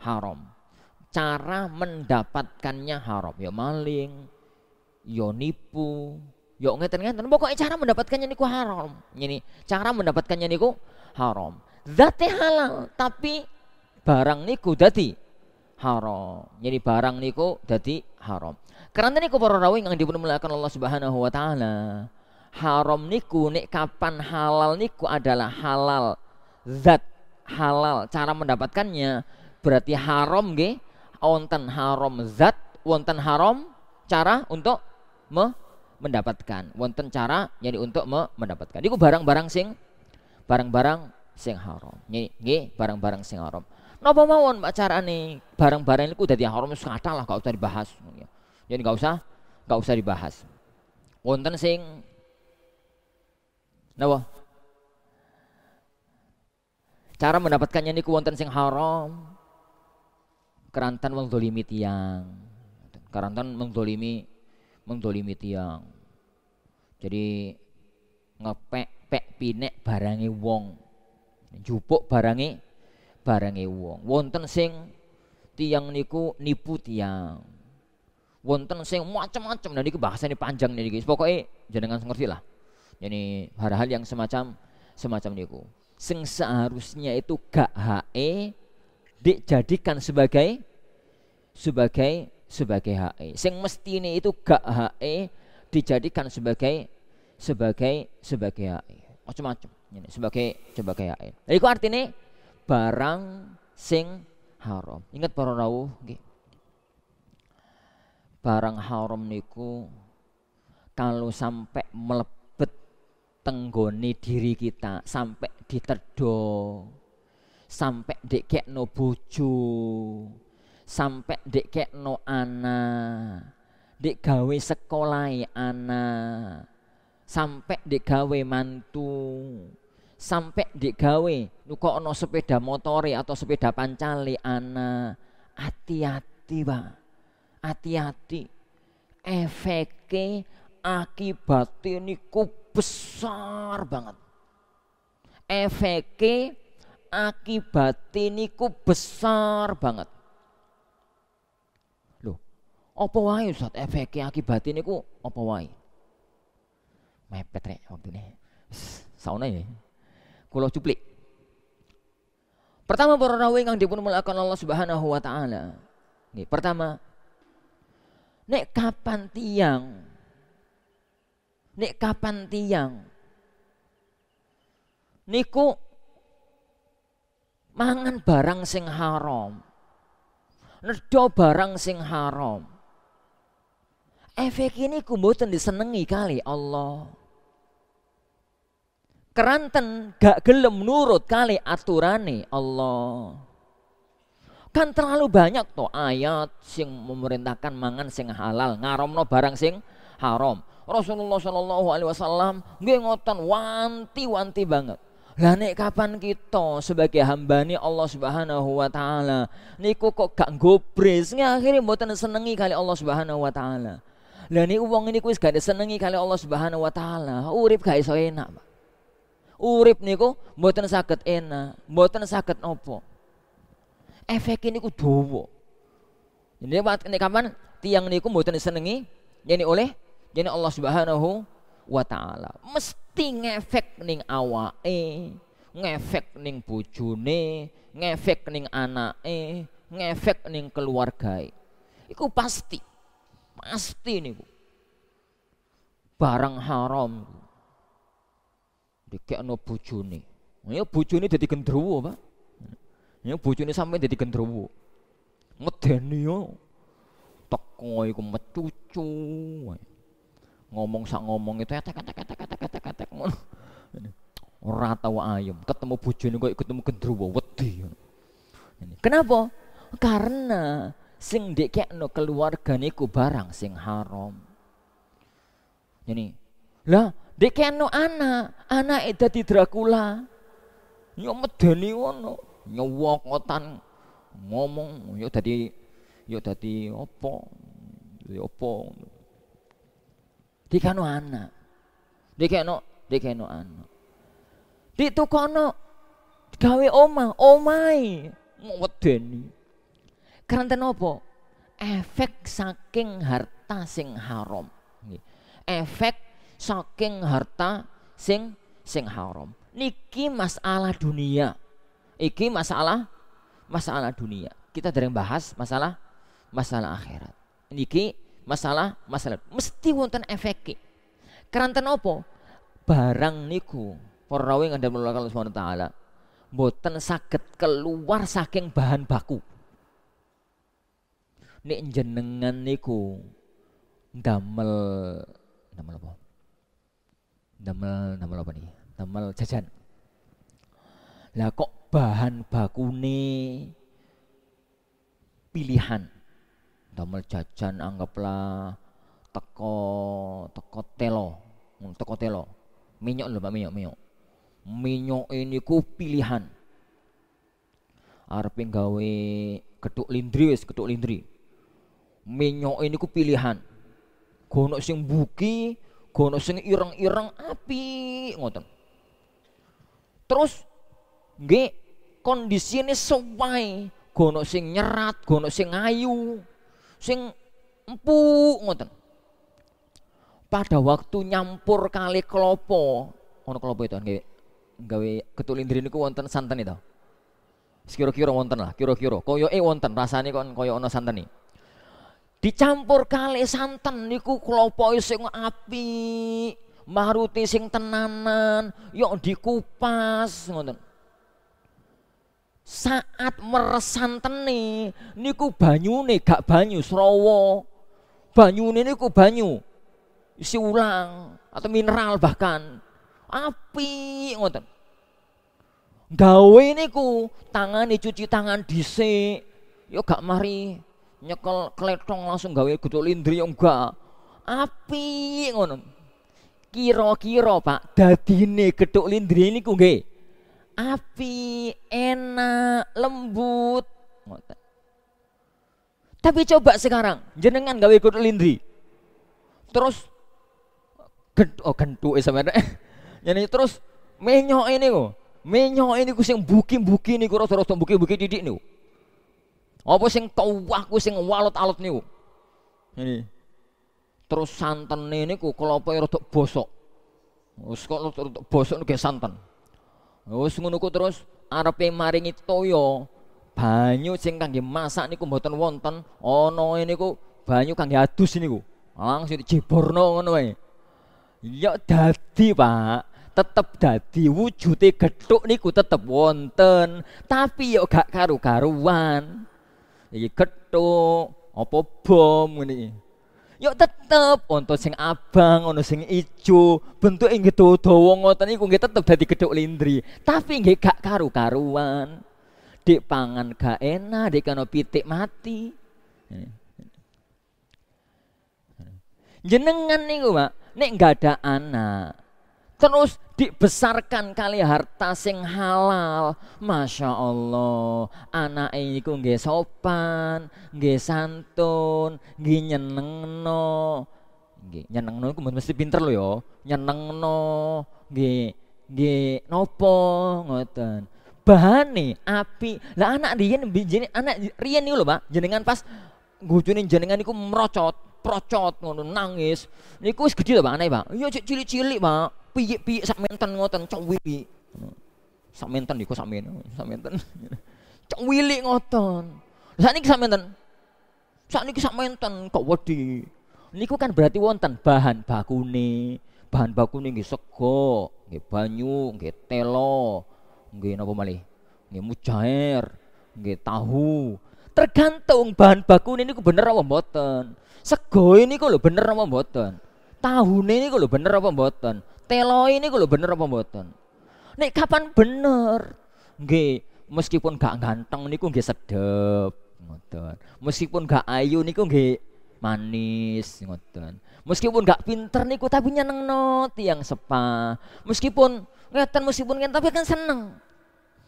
haram. Cara mendapatkannya haram. Yo ya maling, yo ya nipu, ya ngeten-ngeten. Pokoknya cara mendapatkannya niku haram. Ini cara mendapatkannya niku haram. zat halal, tapi barang niku dadi haram. Jadi barang niku dadi haram. Karena niku para rawing yang mulakan Allah Subhanahu wa taala. Haram niku nek kapan halal niku adalah halal zat halal cara mendapatkannya berarti haram ge wonten haram zat wonten haram cara untuk me mendapatkan wonten cara jadi untuk me mendapatkan itu barang-barang sing barang-barang sing haram ini barang-barang sing haram napa mawon mbak carane barang-barang udah dadi haram wis kathah lah gak usah dibahas jadi gak usah gak usah dibahas wonten sing napa Cara mendapatkannya niku wonten sing haram. Kerantan menzolimi tiang. Kerantan menzolimi menzolimi tiang. Jadi ngepek pek pinek barangi wong. Jupuk barangi barangi wong. Wonten sing tiang niku nipu tiang. Wonten sing macam-macam dan nah, niku nih panjang nih guys pokoknya jangan ngerti lah. Jadi hal-hal yang semacam semacam niku sing seharusnya itu gak HE dijadikan sebagai sebagai sebagai HE. Sing mestine itu gak HE dijadikan sebagai sebagai sebagai HE. Macam-macam ini sebagai sebagai HE. Jadi ku artinya barang sing haram. Ingat para rawuh Barang haram niku kalau sampai melepas Tenggoni diri kita sampai diterdo sampai no bucu sampai no anak dek gawe sekolah ana, sampai dek gawe mantu sampai dek gawe nuko no sepeda motori atau sepeda pancali anak hati-hati pak hati-hati efeknya akibatnya niku besar banget efeknya akibat ini ku besar banget loh apa wae Ustaz efeknya akibat ini ku apa wae mepet rek ini sauna ya kulo cuplik pertama para rawi yang dipun melakukan Allah Subhanahu wa taala nih pertama nek kapan tiang nek kapan tiang niku mangan barang sing haram nerdo barang sing haram efek ini ku mboten disenengi kali Allah keranten gak gelem nurut kali aturane Allah kan terlalu banyak tuh ayat sing memerintahkan mangan sing halal ngaromno barang sing haram Rasulullah Shallallahu Alaihi Wasallam gue ngotot wanti-wanti banget lah nek kapan kita sebagai hamba nih Allah Subhanahu wa taala niku kok gak Nih akhirnya buatan senengi kali Allah Subhanahu wa taala. Lah nih uang ini kuis gak senengi kali Allah Subhanahu wa taala, urip gak iso enak, Pak. Urip niku buatan sakit enak, mboten sakit nopo. Efek ini niku dawa. Jadi nek kapan tiang niku buatan senengi jadi oleh jadi Allah Subhanahu wa taala mesti ngefek ning awake ngefek ning bojone ngefek ning anake ngefek ning keluargae iku pasti pasti niku barang haram dikekno bojone ya bojone dadi gendruwo Pak ya bojone sampe dadi gendruwo ngedeni yo teko iku metucu wae ngomong sak ngomong itu etek ya, etek etek etek etek etek ngono ora tau ayem ketemu bojone kok ketemu gendruwo wedi kenapa karena sing ndekekno keluargane ku barang sing haram ini lah ndekekno anak anak itu dadi Dracula yo medeni ngono ngotan ngomong yo dadi yo dadi opo yo opo dikano anak dikeno dikeno anak tukono gawe oma omai ngwedeni karena apa efek saking harta sing haram efek saking harta sing sing haram niki masalah dunia iki masalah masalah dunia kita dari bahas masalah masalah akhirat niki masalah masalah mesti wonten efeke keranten opo barang niku para ada melakukan Allah Subhanahu taala boten sakit keluar saking bahan baku nek jenengan niku damel damel apa damel damel apa nih damel jajan lah kok bahan baku nih pilihan damel jajan anggaplah teko teko telo hmm, teko telo minyak lho Pak minyak minyak minyak ini ku pilihan arep gawe ketuk lindri wis ketuk lindri minyak ini ku pilihan gono sing buki gono sing ireng-ireng api ngoten terus nggih ini sesuai gono sing nyerat gono sing ayu sing empuk ngoten. Pada waktu nyampur kali kelopo, ono kelopo itu nggih gawe ketulindri niku wonten santen itu. Kira-kira wonten lah, kira-kira. Koyoke eh wonten, rasane kon koyo santan santen Dicampur kali santen niku kelopo e sing api, maruti sing tenanan, yo dikupas ngoten saat teni niku banyune gak banyu banyu banyune niku banyu isi ulang atau mineral bahkan api ngoten gawe niku tangan, cuci tangan dhisik yo gak mari nyekel kletong langsung gawe gutuk lindri yo enggak api ngono kira-kira Pak dadine gethuk lindri niku nggih api, enak, lembut. Tapi coba sekarang, jenengan gawe ikut lindri. Terus gentu, oh gentu eh terus menyo ini kok. Menyok ini ku sing buki-buki niku terus terus buki-buki didik niku. Apa sing tuwah ku sing walot-alot niku. Ini. Terus santen niku kelopoke ya rada bosok. Terus kok rada bosok niku santan Wis ngono ku terus arepe maringi toyo Banyu sing kangge masak niku mboten wonten, ana niku banyu kangge adus niku. Langsung dijeborno ngono wae. Ya dadi, Pak. Tetep dadi wujude gethuk niku tetep wonten, tapi ya gak karu-karuan. Iki gethuk apa bom ngene iki. Yuk tetep untuk sing abang ono sing ijo bentuk nggih dawa ngoten iku nggak tetep dari gedhok lindri tapi nggih gak karu-karuan dik pangan gak enak dik kano pitik mati jenengan nih Pak nih nggak ada anak Terus dibesarkan kali harta sing halal. Masya Allah, anak iku nggih sopan, nggih santun, nggih nyenengno. Nggih, nyenengno iku mesti pinter lho ya. Nyenengno, nggih, nggih nopo ngoten. nih api. Lah anak Rian, jenenge anak Rian nih lo Pak. Jenengan pas gojone jenengan niku merocot, procot ngono nangis. Niku segede lo Pak, aneh Pak. Iya cilik-cilik, Pak piye-piye sak menten ngoten cewili. Sak menten iku sak menten, sak menten. Cewili ngoten. niki sak menten. niki sak menten kok wedi. Niku kan berarti wonten bahan bakune. Bahan bakune nggih sego, nggih banyu, nggih telo, nggih napa malih? Nggih mujair, nggih tahu. Tergantung bahan baku ini niku bener apa mboten. Sego niku lho bener apa mboten. ini niku lho bener apa mboten? telo ini kalo bener apa mboten? Nek kapan bener? Nggih, meskipun gak ganteng niku nggih sedep ngoten. Meskipun gak ayu niku nggih manis ngoten. Meskipun gak pinter niku tapi nyeneng not tiang sepa. Meskipun ngeten meskipun ngeten tapi kan seneng.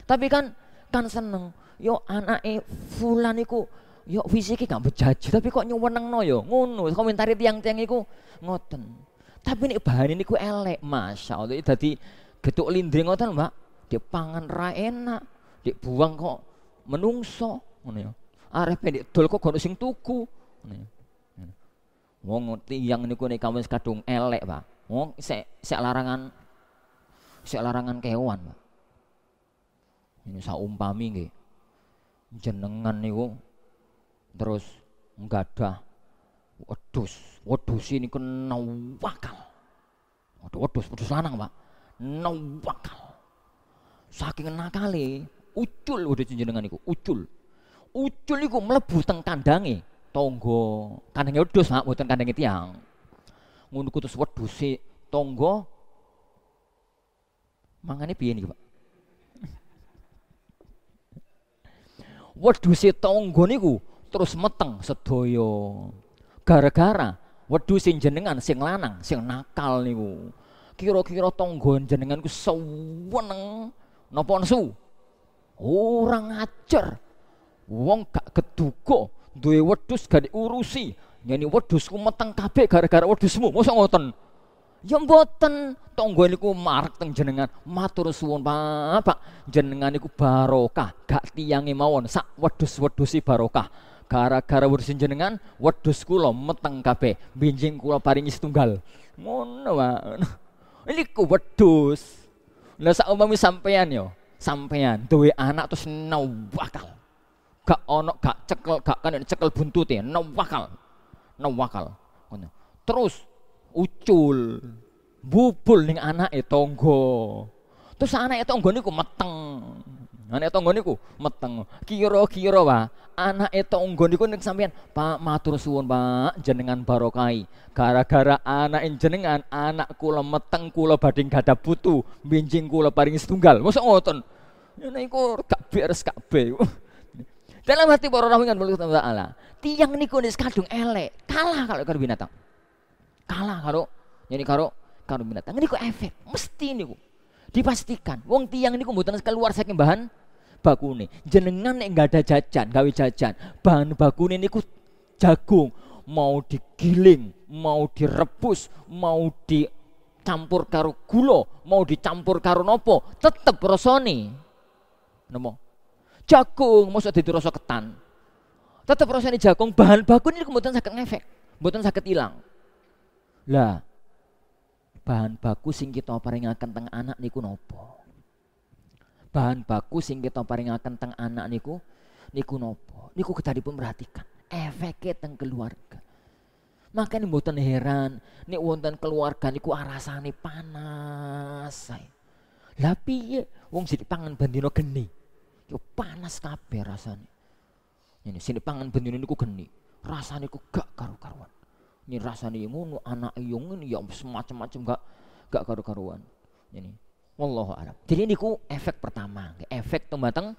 Tapi kan kan seneng. Yo e fulan niku yo fisiknya gak bejaji tapi kok no yo ngono. Komentari tiang-tiang iku ngoten. Tapi ini bahan ini ku elek, masya Allah. itu tadi getuk lindring otan mbak, dia pangan ra enak, dia buang kok menungso, ngono ya. Arep pendek dol kok kono sing tuku, ngono ya. Wong yang niku nek kamu sekadung elek, Pak. Wong se- sek larangan sek larangan kewan, Pak. Ini sa umpami nggih. Jenengan niku terus nggadah wedus wedus ini kena wakal wedus wedus lanang pak no wakal saking nakale ucul udah jenengan iku ucul ucul iku mlebu teng kandange Tonggo, kandange wedus pak mboten kandange tiang ngono ku terus weduse tonggo. mangane piye niku pak weduse tangga niku terus meteng sedoyo. Gara-gara wedu sing jenengan sing lanang sing nakal niku. Kira-kira tonggon jenengan ku seweneng napa nesu? Orang ngajar. Wong gak keduga duwe wedhus gak diurusi. Nyeni wedhusku meteng kape gara-gara wedhusmu. Mosok ngoten. Ya mboten, tonggo niku marek teng jenengan. Matur suwun, Pak. Jenengan niku barokah, gak tiange mawon sak wedhus-wedhusi barokah gara-gara urusin jenengan wedus kula meteng kabeh binjing kula paringi setunggal ngono ini ku wedus. lha sak umpami sampean yo sampean duwe anak terus nawakal gak ono gak cekel gak kan cekel buntute nawakal nawakal ngono terus ucul bubul ning anake tonggo terus anake tonggo niku meteng anake tonggo niku meteng kira-kira wae anak itu unggun niku ning sampean, Pak matur suwun Pak, jenengan barokai. Gara-gara anak jenengan, anak kula meteng kula badhe gadah butuh binjing kula paring setunggal. Mosok ngoten. aku ya gak beres kabeh. Dalam hati para rawingan mulut Allah. Tiang niku nis kadung elek, kalah kalau karo binatang. Kalah karo jadi karo karo binatang. Niku efek mesti niku. Dipastikan wong tiang niku mboten keluar saking bahan bakune. Jenengan nek enggak ada jajan, gawe jajan, bahan bakune niku jagung mau digiling, mau direbus, mau dicampur karo gula, mau dicampur karo nopo, tetep rasane Nemo. Jagung mau dadi rasa ketan. Tetep rasane jagung bahan bakune niku mboten sakit ngefek, mboten sakit hilang Lah, bahan baku sing kita paringaken teng anak niku nopo? bahan baku sing kita paringaken teng anak niku niku nopo niku kita perhatikan efeknya teng keluarga Maka ini buatan heran ini wonten keluarga niku arasane panas say. tapi ya wong sini pangan bendino geni yo panas kape rasane ini sini pangan bendino niku geni rasane ku gak karu-karuan ini rasane ngono anak yo ini ya semacam-macam gak gak karu-karuan ini Wallahu a'lam. Jadi niku efek pertama, efek tumateng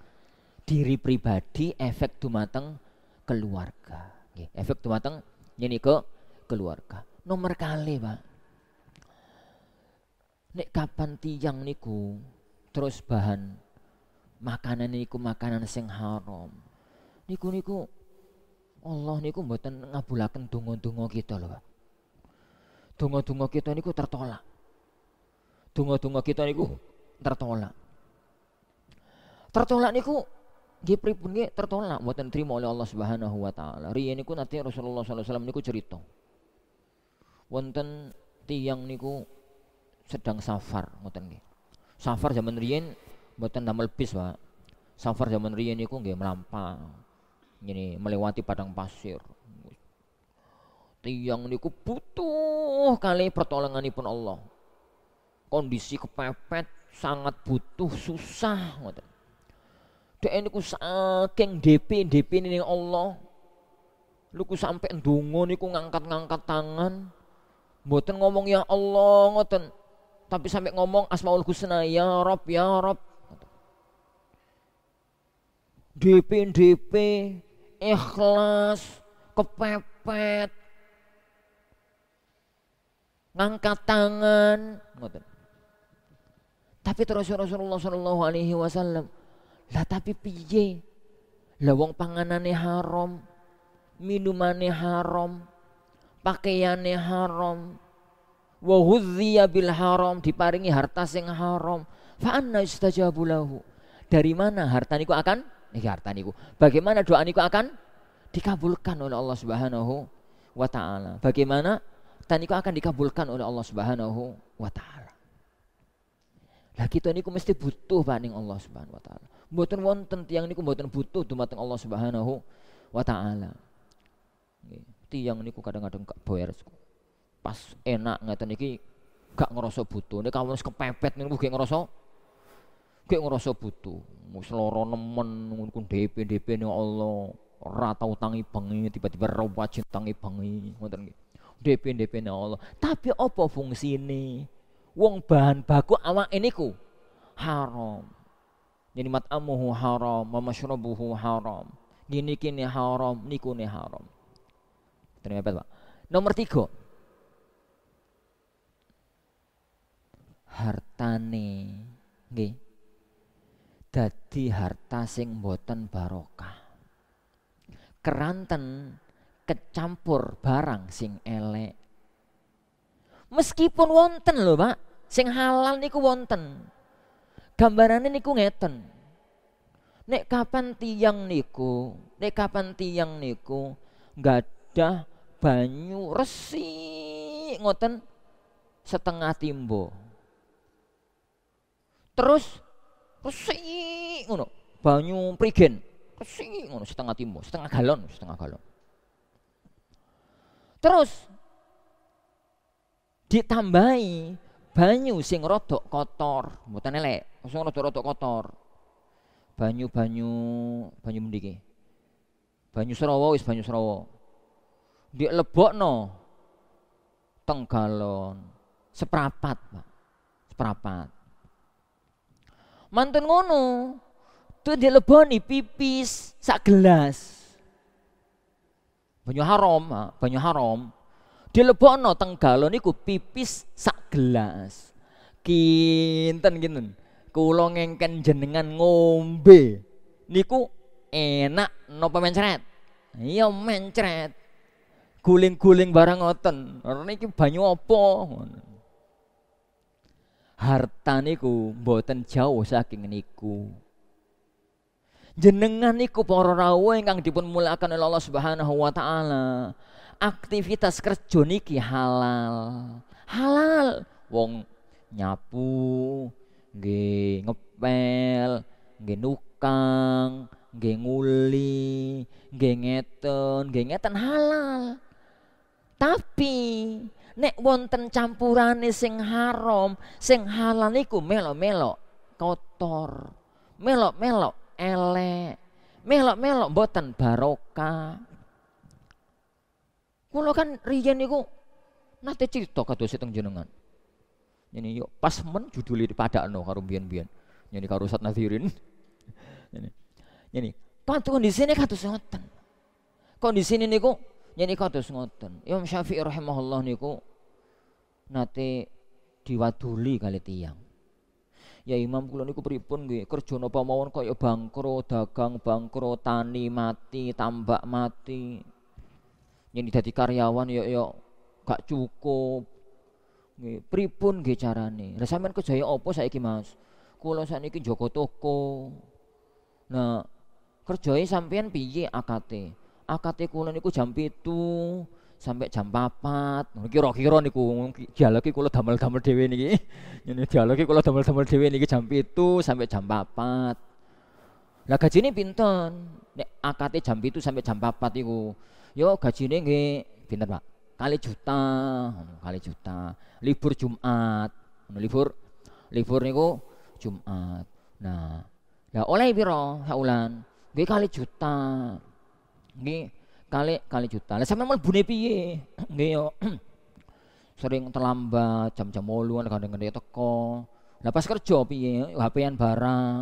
diri pribadi, efek tumateng keluarga. Efek tumateng ke keluarga. Nomor kali, Pak. Nek kapan tiang niku terus bahan makanan niku makanan sing haram. Niku niku Allah niku mboten ngabulaken donga-donga kita loh, Pak. Donga-donga kita niku tertolak tunggu-tunggu kita niku tertolak. Tertolak niku nggih pripun nggih tertolak mboten trima oleh Allah Subhanahu wa taala. Riyen niku nanti Rasulullah sallallahu alaihi wasallam niku cerita. Wonten tiang niku sedang safar ngoten nggih. Safar zaman riyen mboten damel bis, Pak. Safar zaman riyen niku nggih melampang. Ini melewati padang pasir. Tiang niku butuh kali pertolongan pun Allah kondisi kepepet sangat butuh susah ngoten dek niku saking DP DP ini Allah lu ku sampai ndonga niku ngangkat-ngangkat tangan mboten ngomong ya Allah ngoten tapi sampai ngomong Asmaul Husna ya Rob ya Rob DP DP ikhlas kepepet ngangkat tangan ngoten tapi terus Rasulullah Shallallahu Alaihi Wasallam, lah tapi piye, wong panganane haram, minumane haram, pakaiane haram, wahudhiya bil haram, diparingi harta sing haram, fa'anna istajabulahu. lahu. Dari mana harta niku akan? Niki harta niku. Bagaimana doa niku akan? Dikabulkan oleh Allah Subhanahu wa taala. Bagaimana? Taniku akan dikabulkan oleh Allah Subhanahu wa taala. Lah kita niku mesti butuh paning Allah Subhanahu wa taala. Mboten wonten tiang niku mboten butuh dumateng Allah Subhanahu wa taala. Tiang niku kadang-kadang gak boyer. Pas enak ngeten iki gak ngerasa butuh. Nek harus kepepet niku gak ngerasa gak ngerasa butuh. Wis lara nemen ngono DP-DP nih Allah. Ora tau tangi bengi tiba-tiba rawat tangi bengi ngoten nggih. DP-DP nih Allah. Tapi apa fungsine? wong bahan baku awak ini ku haram jadi amuhu haram mama syurubuhu haram gini kini haram niku ni haram terima Pak nomor tiga hartane nggih dadi harta sing boten barokah keranten kecampur barang sing elek Meskipun wonten loh Pak, sing halal niku wonten. Gambarannya niku ngeten. Nek kapan tiang niku, nek kapan tiang niku nggak ada banyu resi ngoten setengah timbo. Terus resi ngono, banyu prigen resi ngono setengah timbo, setengah galon, setengah galon. Terus ditambahi banyu sing rodok kotor mboten elek sing rodok-rodok kotor banyu-banyu banyu mendiki banyu serowo wis banyu serowo di no, no tenggalon seprapat Pak seprapat mantun ngono tuh di leboni pipis sak gelas banyu haram banyu haram dilebokno teng galon iku pipis sak gelas. Kinten kinten. Kula ngengken jenengan ngombe niku enak napa mencret? Iya mencret. Guling-guling barang ngoten. orang niki banyu apa Harta niku mboten jauh saking niku. Jenengan niku para rawuh ingkang dipun mulakan oleh Allah Subhanahu wa taala aktivitas kerja niki halal. Halal wong nyapu, nge ngepel, nge nukang, nge nguli, nge ngeten, nge ngeten halal. Tapi nek wonten campurane sing haram, sing halal niku melo-melo kotor, melo-melo elek, melo-melo boten barokah. Kulo kan riyen niku nate cerita kados teng jenengan. Ini yuk pas men judul ini pada no karo bian-bian. Nyeni karo Ustaz Nazirin. Ini. Ini. Pantu kondisine kados ngoten. Kondisine niku ini kados ngoten. Imam Syafi'i rahimahullah niku nate diwaduli kali tiang. Ya Imam kula niku pripun nggih, kerja napa mawon kaya bangkrut, dagang bangkrut, tani mati, tambak mati, yang dadi karyawan yo yo gak cukup nggih pripun nggih carane lha sampean kejaya opo saiki Mas kula sakniki joko toko nah kerjae sampean piye akate akate kula niku jam 7 sampai jam papat kira-kira niku dialogi kula damel-damel dhewe niki ngene dialogi kula damel-damel dhewe niki jam 7 sampai jam papat lah gajine pinten nek akate jam 7 sampai jam papat iku yo gaji nggih pinter Pak kali juta kali juta libur Jumat libur libur niku Jumat nah lah ya oleh biro saulan gue kali juta gue kali kali juta lah mal bu piye gue yo sering terlambat jam-jam moluan kadang-kadang teko lah pas kerja piye HP-an barang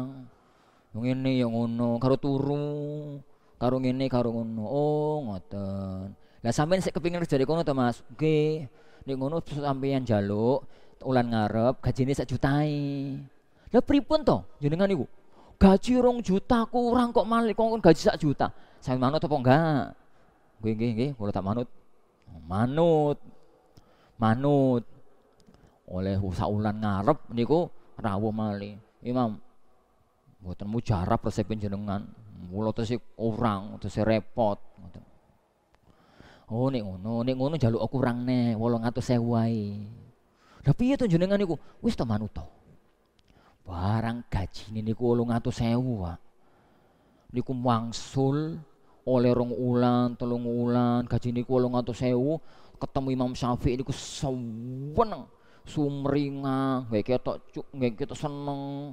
ngene yo ngono karo turu Karung ini karung ngono oh ngoten lah sampean sik kepengin kerja kono to Mas nggih nek ngono sampean jaluk ulan ngarep gajine sak jutai lah pripun to jenengan niku gaji rong juta kurang kok malah kok gaji sak juta saya manut apa enggak nggih nggih nggih kalau tak manut manut manut oleh usah ulan ngarep niku rawuh mali imam mboten mujarab resep jenengan Mula si kurang, si repot Oh nek ngono, nek ngono jaluk kurang neh 800.000 wae. sewai. Tapi itu jenengan niku? Wis to manut Barang gaji ini niku 800.000 sewa. Niku mangsul oleh rong ulan, telung ulan, gaji niku sewu. ketemu Imam Syafi'i niku seneng, sumringah, nggih ketok cuk, nggih ketok seneng.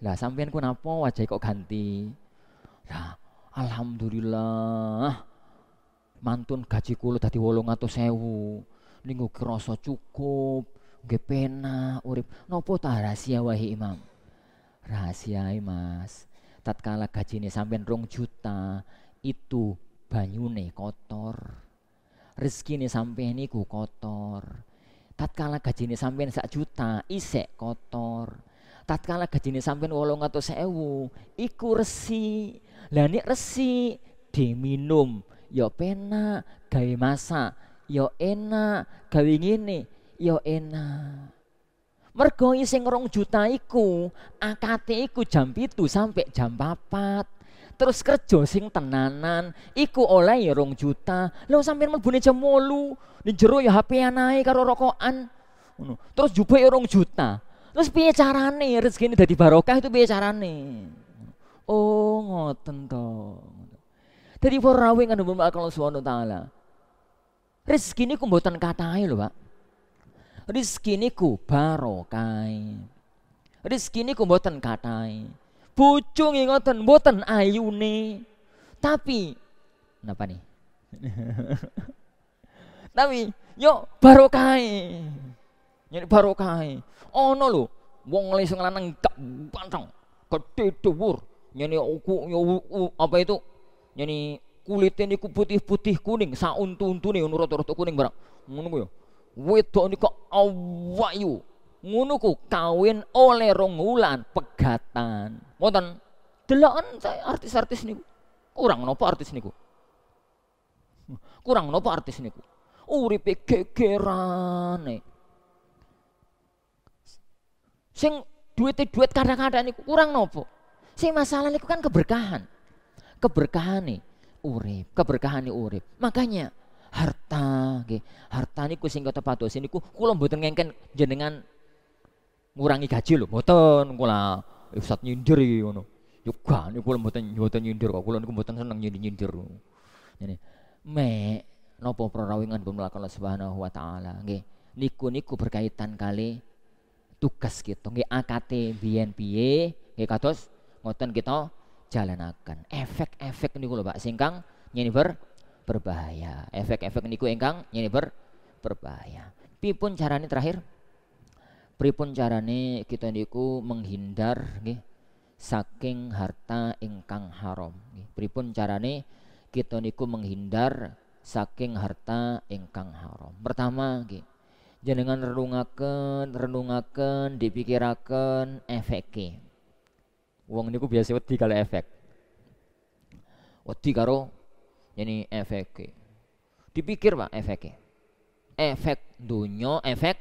Lah sampean ku napa wajah kok ganti? Ya, alhamdulillah. Mantun gaji kulo tadi wolong atau sewu Niku kroso cukup. gepena pena urip. no ta rahasia wahai Imam? Rahasia imas Tatkala gaji ini sampai rong juta, itu banyune kotor. ini sampai niku kotor. Tatkala ini sampai sak juta, isek kotor tatkala gajine sampean sewu, iku resi. Lah resi diminum yo ya penak gawe masa, yo ya enak gawe ngene, yo ya enak. Mergo sing rong juta iku akate iku jam pitu sampai jam papat. terus kerja sing tenanan iku oleh ya rong juta lo sampean melbune jam wolu di jero ya HP naik karo rokokan terus jupai rong juta Terus piye carane rezeki ini dadi barokah itu piye carane? Oh, ngoten to. Dadi for rawuh kan mbak kalau suwono taala. Rezeki niku mboten katai lho, Pak. Rezeki niku barokah. Rezeki niku mboten katai. Pucung ngoten mboten ayune. Tapi napa nih? Tapi yo barokai nyari barokah oh lo wong langsung lanang gak bantang gede dhuwur nyene uku apa itu nyene kulitnya niku putih-putih kuning sa untu-untu nih nurut-nurut kuning barang ngono ku yo wedok niku awayu ngono ku kawin oleh rong mau pegatan ngoten saya artis-artis niku kurang nopo artis niku kurang nopo artis niku uripe gegerane Sing duit duit kadang-kadang niku kurang nopo. Sing masalah niku kan keberkahan. Keberkahan nih urip, keberkahan nih urip. Makanya harta nggih, harta niku sing kata sini niku kulo buat ngengken jenengan ngurangi gaji lo. mboten kula eh, ustad nyindir ngono. Juga ya niku kulo mboten nyuwatan nyindir kok, kula niku seneng nyindir-nyindir. ini me nopo prarawingan pun melakukan Subhanahu wa taala nggih. Niku niku berkaitan kali tugas kita nggih akt biyen piye nggih kados ngoten kita jalanaken efek-efek niku lho Pak singkang nyeni ber berbahaya efek-efek niku ingkang nyeni ber berbahaya pipun carane terakhir pripun carane kita niku menghindar nggih saking harta ingkang haram nggih pripun carane kita niku menghindar saking harta ingkang haram pertama nggih jenengan renungaken renungaken dipikiraken Uang ini niku biasa wedi kalau efek wedi karo ini efeknya dipikir Pak efeknya efek dunia efek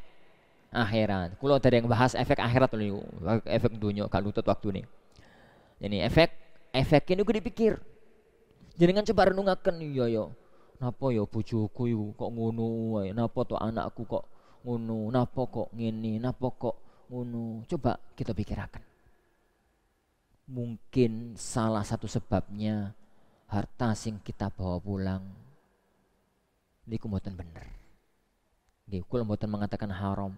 akhirat Kalau ada yang bahas efek akhirat nih efek dunia kalau tutup waktu nih Jadi efek efek ini gue dipikir jenengan coba renungakan yo iya, yo iya. napa yo ya bujuku yuk, kok ngono napa tuh anakku kok ngunu, napa kok ngini, napa kok ngunu. coba kita pikirkan mungkin salah satu sebabnya harta sing kita bawa pulang niku mboten bener nggih kula mboten mengatakan haram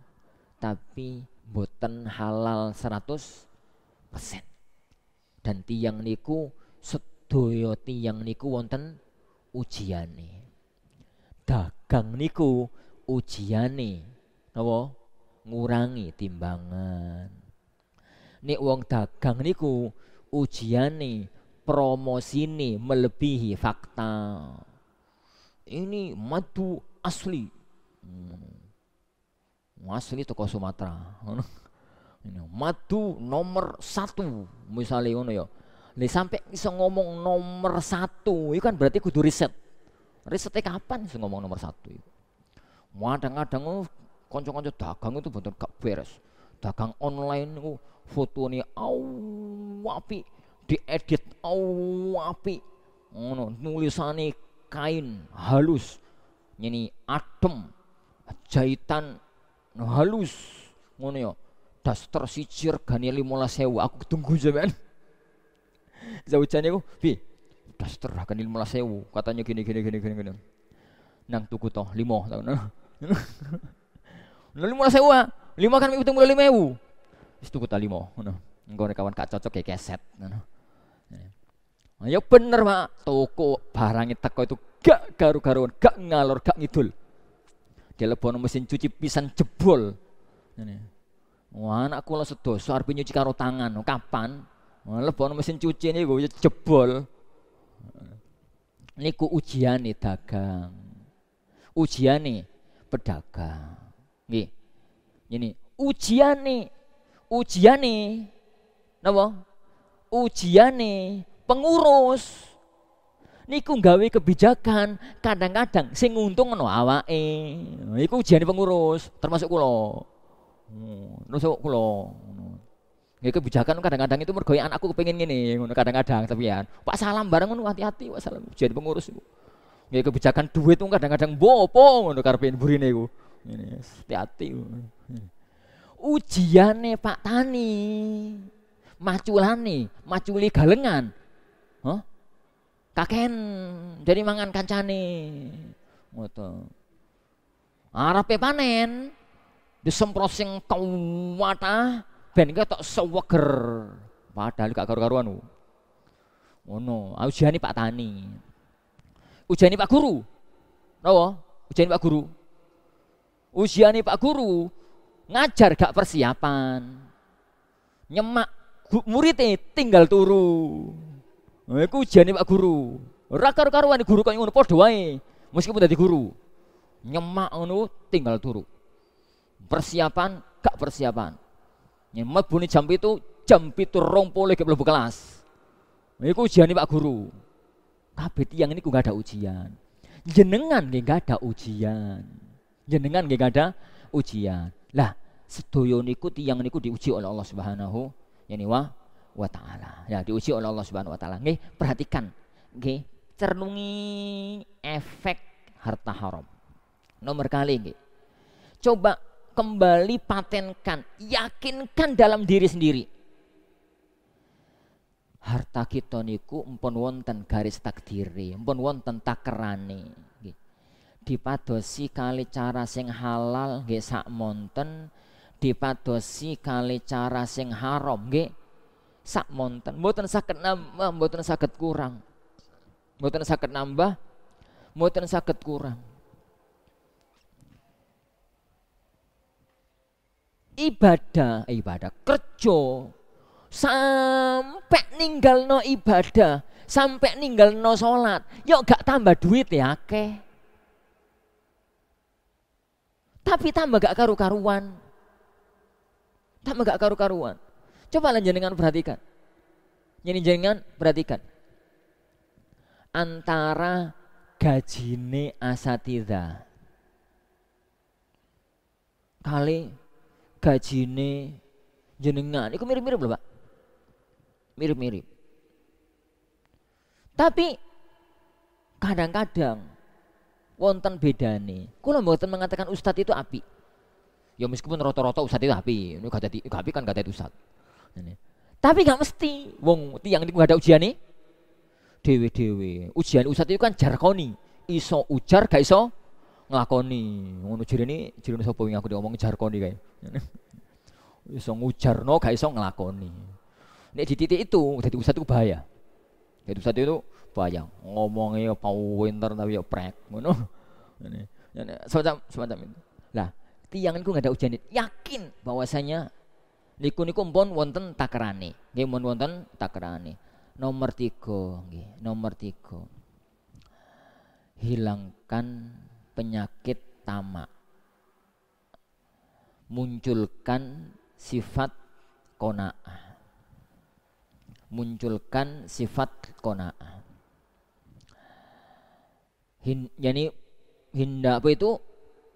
tapi boten halal 100% dan tiang niku sedaya tiang niku wonten ujiane dagang niku ujiane Napa? Ngurangi timbangan. Nek wong dagang niku promosi nih melebihi fakta. Ini madu asli. Hmm. Asli toko Sumatera. ini madu nomor satu misalnya ngono ya. Nih sampai bisa ngomong nomor satu, itu kan berarti kudu riset. Risetnya kapan sih ngomong nomor satu Ada Kadang-kadang oh, konco-konco dagang itu bener gak beres dagang online foto ini awapi diedit awapi ngono nulisane kain halus ini adem jahitan halus ngono ya daster siji regane sewa aku tunggu zaman, zaujane aku bi daster regane sewa katanya gini gini gini gini gini nang tuku toh limo. tahun lima ratus sewa lima kan itu mulai lima ewu itu kuta lima engkau kawan kak cocok kayak keset ya bener mak toko itu teko itu gak garu-garuan gak ngalor gak ngidul dilebono mesin cuci pisan jebol wah anakku lah sedoso suar nyuci karo tangan kapan lebono mesin cuci ini gue ya jebol ku ujian nih dagang ujian nih pedagang gini Ini ujian nih. Ujian nih. nabo, Ujian nih pengurus niku gawe kebijakan kadang-kadang sing untung ngono eh niku ujian pengurus termasuk kulo hmm, termasuk kula Ya kebijakan kadang-kadang itu mergoi anakku kepengen gini, kadang-kadang tapi ya Pak Salam bareng ngono hati-hati Pak Salam jadi pengurus itu. Ya kebijakan duit tuh kadang-kadang bohong ngono karepe burine gue. Ini hati-hati. ujiannya Pak Tani, maculane, maculi galengan. kakek Kaken dari mangan kancane. Ngoten. Arape panen disemprot sing kuwata ah. ben tak seweger. Padahal gak karu-karuan. Ngono, oh ah, ujane Pak Tani. Ujane Pak Guru. Napa? ujian Pak Guru ujiannya Pak Guru ngajar gak persiapan nyemak murid muridnya tinggal turu nah, itu ujiannya Pak Guru rakar karuan guru kan ngono podo wae meskipun dari guru nyemak ngono tinggal turu persiapan gak persiapan nyemak bunyi jam itu jam itu rompol ke belum kelas nah, itu ujiannya Pak Guru kabeh yang ini ku gak ada ujian jenengan gak ada ujian jenengan gak ada ujian. Lah sedoyo niku tiang niku diuji oleh Allah Subhanahu yani wa wa taala. Ya diuji oleh Allah Subhanahu wa taala. Nggih, perhatikan. Nggih, cernungi efek harta haram. Nomor kali nggih. Coba kembali patenkan, yakinkan dalam diri sendiri. Harta kita niku empon wonten garis takdiri, empon wonten takerane dipadosi kali cara sing halal nggih sak monten dipadosi kali cara sing haram nggih sak monten mboten saged nambah eh, mboten saged kurang mboten saged nambah mboten saged kurang ibadah eh, ibadah kerja sampai ninggal no ibadah sampai ninggal no sholat yuk gak tambah duit ya ke tapi tambah gak karu-karuan tambah gak karu-karuan coba jenengan perhatikan jadi jenengan perhatikan antara gajine asatida kali gajine jenengan itu mirip-mirip loh pak mirip-mirip tapi kadang-kadang wonten bedane. Kula mboten mengatakan ustadz itu api. Ya meskipun rata-rata ustadz itu api, ini gak dadi api kan gak dadi ustadz. Ini. Tapi gak mesti. Wong tiang niku gak ada ujian nih. Dewe-dewe. Ujian ustadz itu kan jarkoni. Iso ujar gak iso nglakoni. Ngono jerene jerene sapa wingi aku diomong jarkoni kae. iso ngujarno gak iso ngelakoni. Nek di titik itu dadi ustadz itu bahaya. Jadi ustadz itu bayang ngomongnya pinter ya tapi ya prek ngono semacam semacam itu lah tiang niku nggak ada ujian yakin bahwasanya niku niku mpun wonten takarane nggih mpun wonten takarane nomor tiga nggih nomor tiga hilangkan penyakit tamak munculkan sifat kona'ah munculkan sifat kona'ah hin, yani hinda apa itu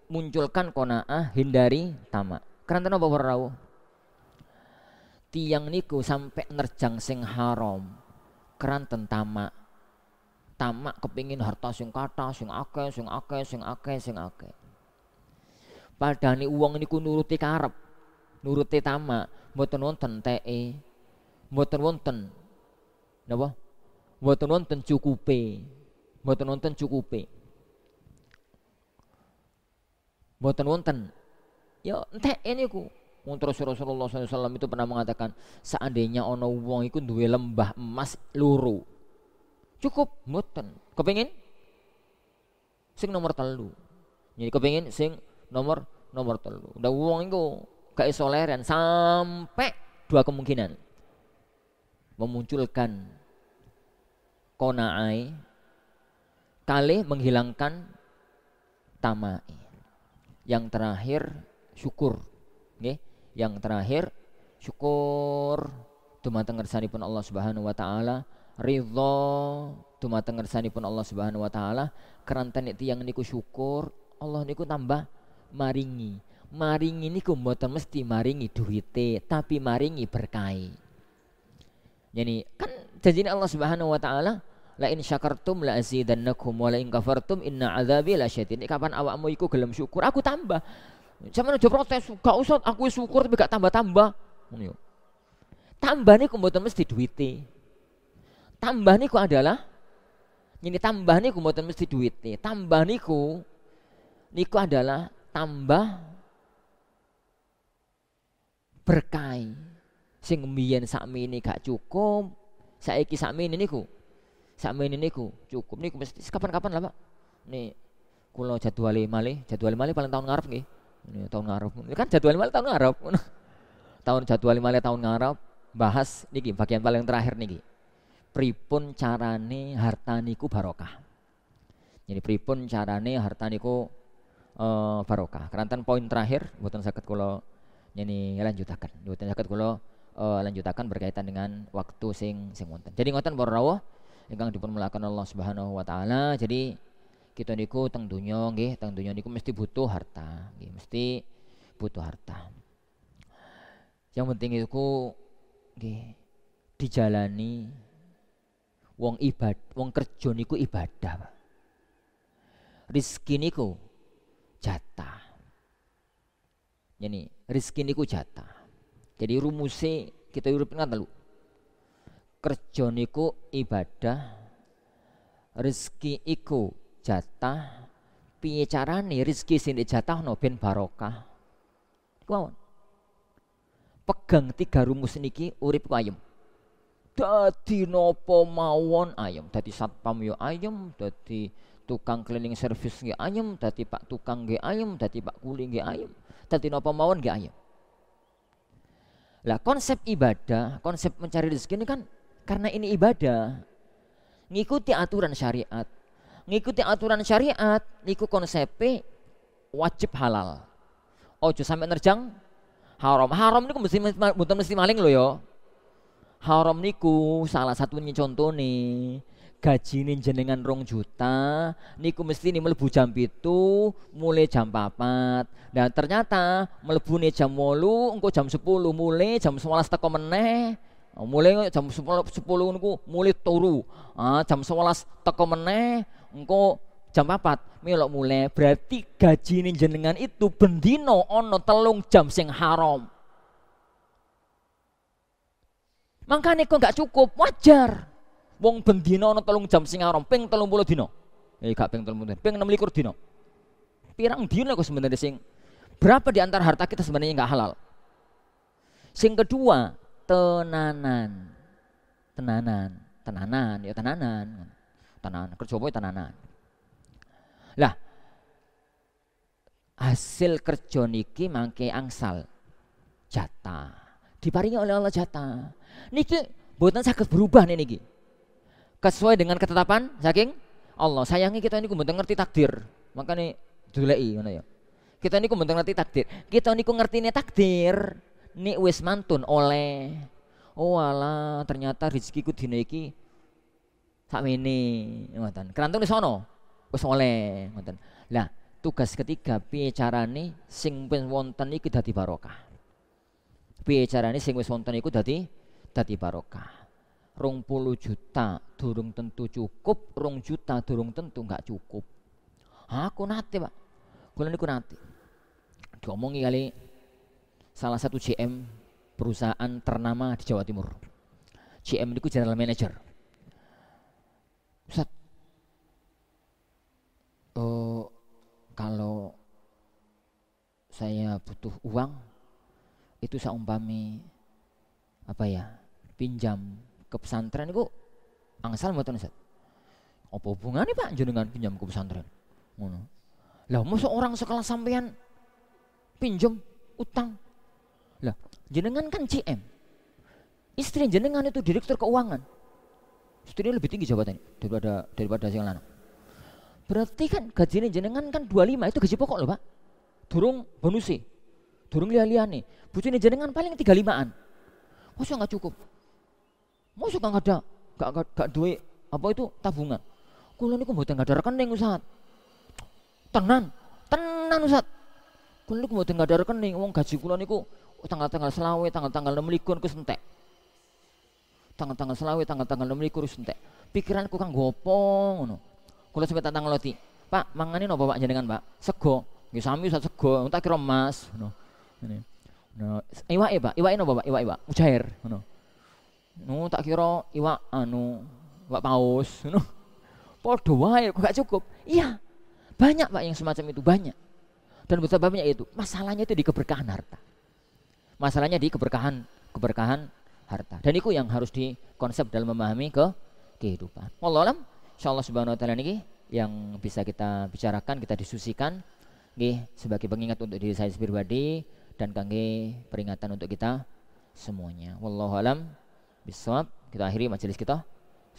munculkan konaah hindari tamak karena apa warau tiang niku sampai nerjang sing haram keranten tamak tamak kepingin harta sing kata sing akeh sing akeh sing akeh sing akeh padani uang niku nuruti karep nuruti tamak mboten wonten te mboten wonten napa mboten wonten cukupe Mboten wonten cukupe. Mboten wonten. Ya entek ini ku, untuk Rasulullah SAW itu pernah mengatakan seandainya ono wong iku duwe lembah emas luru. Cukup mboten. Kepengin sing nomor telu. Jadi kepengin sing nomor nomor telu. Udah uang iku gak iso leren sampai dua kemungkinan memunculkan konaai kali menghilangkan tamai. Yang terakhir syukur. Nggih. Yang terakhir syukur dumateng pun Allah Subhanahu wa taala, ridho dumateng pun Allah Subhanahu wa taala, keranten yang niku syukur, Allah niku tambah maringi. Maringi niku mboten mesti maringi duwite, tapi maringi berkai. Jadi kan janji Allah Subhanahu wa taala la in syakartum la azidannakum wa la in kafartum inna adzabi syadid. Kapan awakmu iku gelem syukur, aku tambah. Sampeyan aja protes, gak usah aku syukur tapi gak tambah-tambah. Ngono yo. Tambah niku mboten mesti duwite. Tambah niku adalah ini tambah niku mboten mesti duwite. Tambah niku niku adalah tambah berkai sing mbiyen sakmene gak cukup saiki sakmene niku ini niku cukup niku mesti kapan-kapan lah Pak. Nih kulo jadwale malih, jadwal malih paling tahun ngarep nih Ini tahun ngarep. Ini kan jadwal malih tahun ngarep. tahun jadwal malih tahun ngarep bahas niki bagian paling terakhir niki. Pripun carane harta niku barokah. Jadi pripun carane harta niku e, barokah. kerantan poin terakhir buatan sakit kulo ini lanjutakan buatan sakit kulo uh, eh, lanjutakan berkaitan dengan waktu sing sing wonten. Jadi ngoten para ingkang dipun melakukan Allah Subhanahu wa taala. Jadi kita niku teng donya nggih, teng donya niku mesti butuh harta, nggih, mesti butuh harta. Yang penting itu nggih dijalani wong ibad wong kerja niku ibadah, Pak. Rizki niku jatah. Jadi rizki niku jatah. Jadi rumusnya kita urip ngaten lho kerja niku ibadah rezeki iku jatah piye carane rezeki sing no ben barokah kuwi pegang tiga rumus niki urip ayem dadi nopo mawon ayem dadi satpam yo ayem dadi tukang cleaning service nggih ayem dadi pak tukang nggih ayem dadi pak kuli nggih ayem dadi nopo mawon nggih ayem lah konsep ibadah konsep mencari rezeki ini kan karena ini ibadah. Ngikuti aturan syariat. Ngikuti aturan syariat, niku konsep wajib halal. Ojo sampai nerjang haram. Haram niku mesti butuh mesti maling lo yo. Haram niku salah satunya contoh nih gajine jenengan rong juta niku mesti nih melebu jam itu mulai jam papat dan ternyata melebu nih jam wolu engko jam sepuluh mulai jam semalas teko meneh Oh, mulai jam sepuluh, sepuluh niku mulai turu ah, jam 11 teko meneh engko jam empat melok mulai berarti gaji ini jenengan itu bendino ono telung jam sing haram makanya kok nggak cukup wajar wong bendino ono telung jam sing haram peng telung puluh dino eh gak peng telung puluh peng ping enam likur dino pirang dino kok sebenarnya sing berapa di harta kita sebenarnya nggak halal sing kedua tenanan tenanan tenanan ya tenanan tenanan kerja apa ya tenanan lah hasil kerja niki mangke angsal jatah diparingi oleh Allah jatah niki buatan sakit berubah nih niki sesuai dengan ketetapan saking Allah sayangi kita ini mboten ngerti takdir makanya dulei mana ya kita ini mboten ngerti takdir kita ngerti nih takdir nek wis mantun oleh. Oh ala ternyata rezekiku dina iki sakmene ngoten. Kerantung di sono wis oleh ngoten. Lah tugas ketiga piye carane sing wis wonten iki dadi barokah. Piye carane sing wis wonten iku dadi dadi barokah. Rong puluh juta durung tentu cukup, rong juta durung tentu enggak cukup. Aku nate pak, kalau niku nate. Diomongi kali salah satu cm perusahaan ternama di Jawa Timur. cm itu general manager. Ustaz, oh, kalau saya butuh uang itu saya umpami apa ya pinjam ke pesantren itu angsal buat Ustaz. Apa hubungannya Pak dengan pinjam ke pesantren? Ngono. Lah masa orang sekolah sampean pinjam utang lah, jenengan kan CM. Istri jenengan itu direktur keuangan. Istrinya lebih tinggi jabatannya daripada daripada yang lanang. Berarti kan gajinya jenengan kan 25 itu gaji pokok loh, Pak. Durung sih. Durung lihat-lihat nih. Bujine jenengan paling 35-an. Masa enggak cukup? Masa nggak ada enggak enggak gak duit apa itu tabungan? Kulo niku mboten enggak ada rekening Ustaz. Tenan, tenan Ustaz. Kulo niku mboten enggak ada rekening, wong gaji kulo niku tanggal-tanggal selawe, tanggal-tanggal enam likur ku Tanggal-tanggal selawe, tanggal-tanggal enam likur sentek. Pikiranku kang gopong ngono. Kula sampe tak loti. "Pak, mangane no Pak jenengan, Pak?" Sego. Nggih sami usah sego, tak kira no ngono. Ngene. iwa nah, iwake, Pak. Iwake napa, Pak? Iwake, Pak. Mujair ngono. Nu tak kira iwak anu, iwak paus ngono. Padha wae kok gak cukup. Iya. Banyak Pak yang semacam itu, banyak. Dan betapa banyak itu. Masalahnya itu di keberkahan harta masalahnya di keberkahan keberkahan harta. Dan itu yang harus dikonsep dalam memahami ke kehidupan. Wallah alam, insyaallah subhanahu wa taala niki yang bisa kita bicarakan, kita disusikan nggih sebagai pengingat untuk diri saya pribadi dan kangge peringatan untuk kita semuanya. Wallahu alam bisawab. Kita akhiri majelis kita.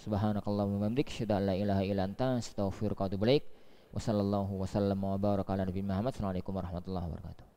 Subhanakallahumma bihamdik, syada la ilaha illa anta, astaghfiruka wa atubu ilaik. Wassallallahu wasallam wa baraka ala nabiyina Muhammad. Assalamualaikum warahmatullahi wabarakatuh.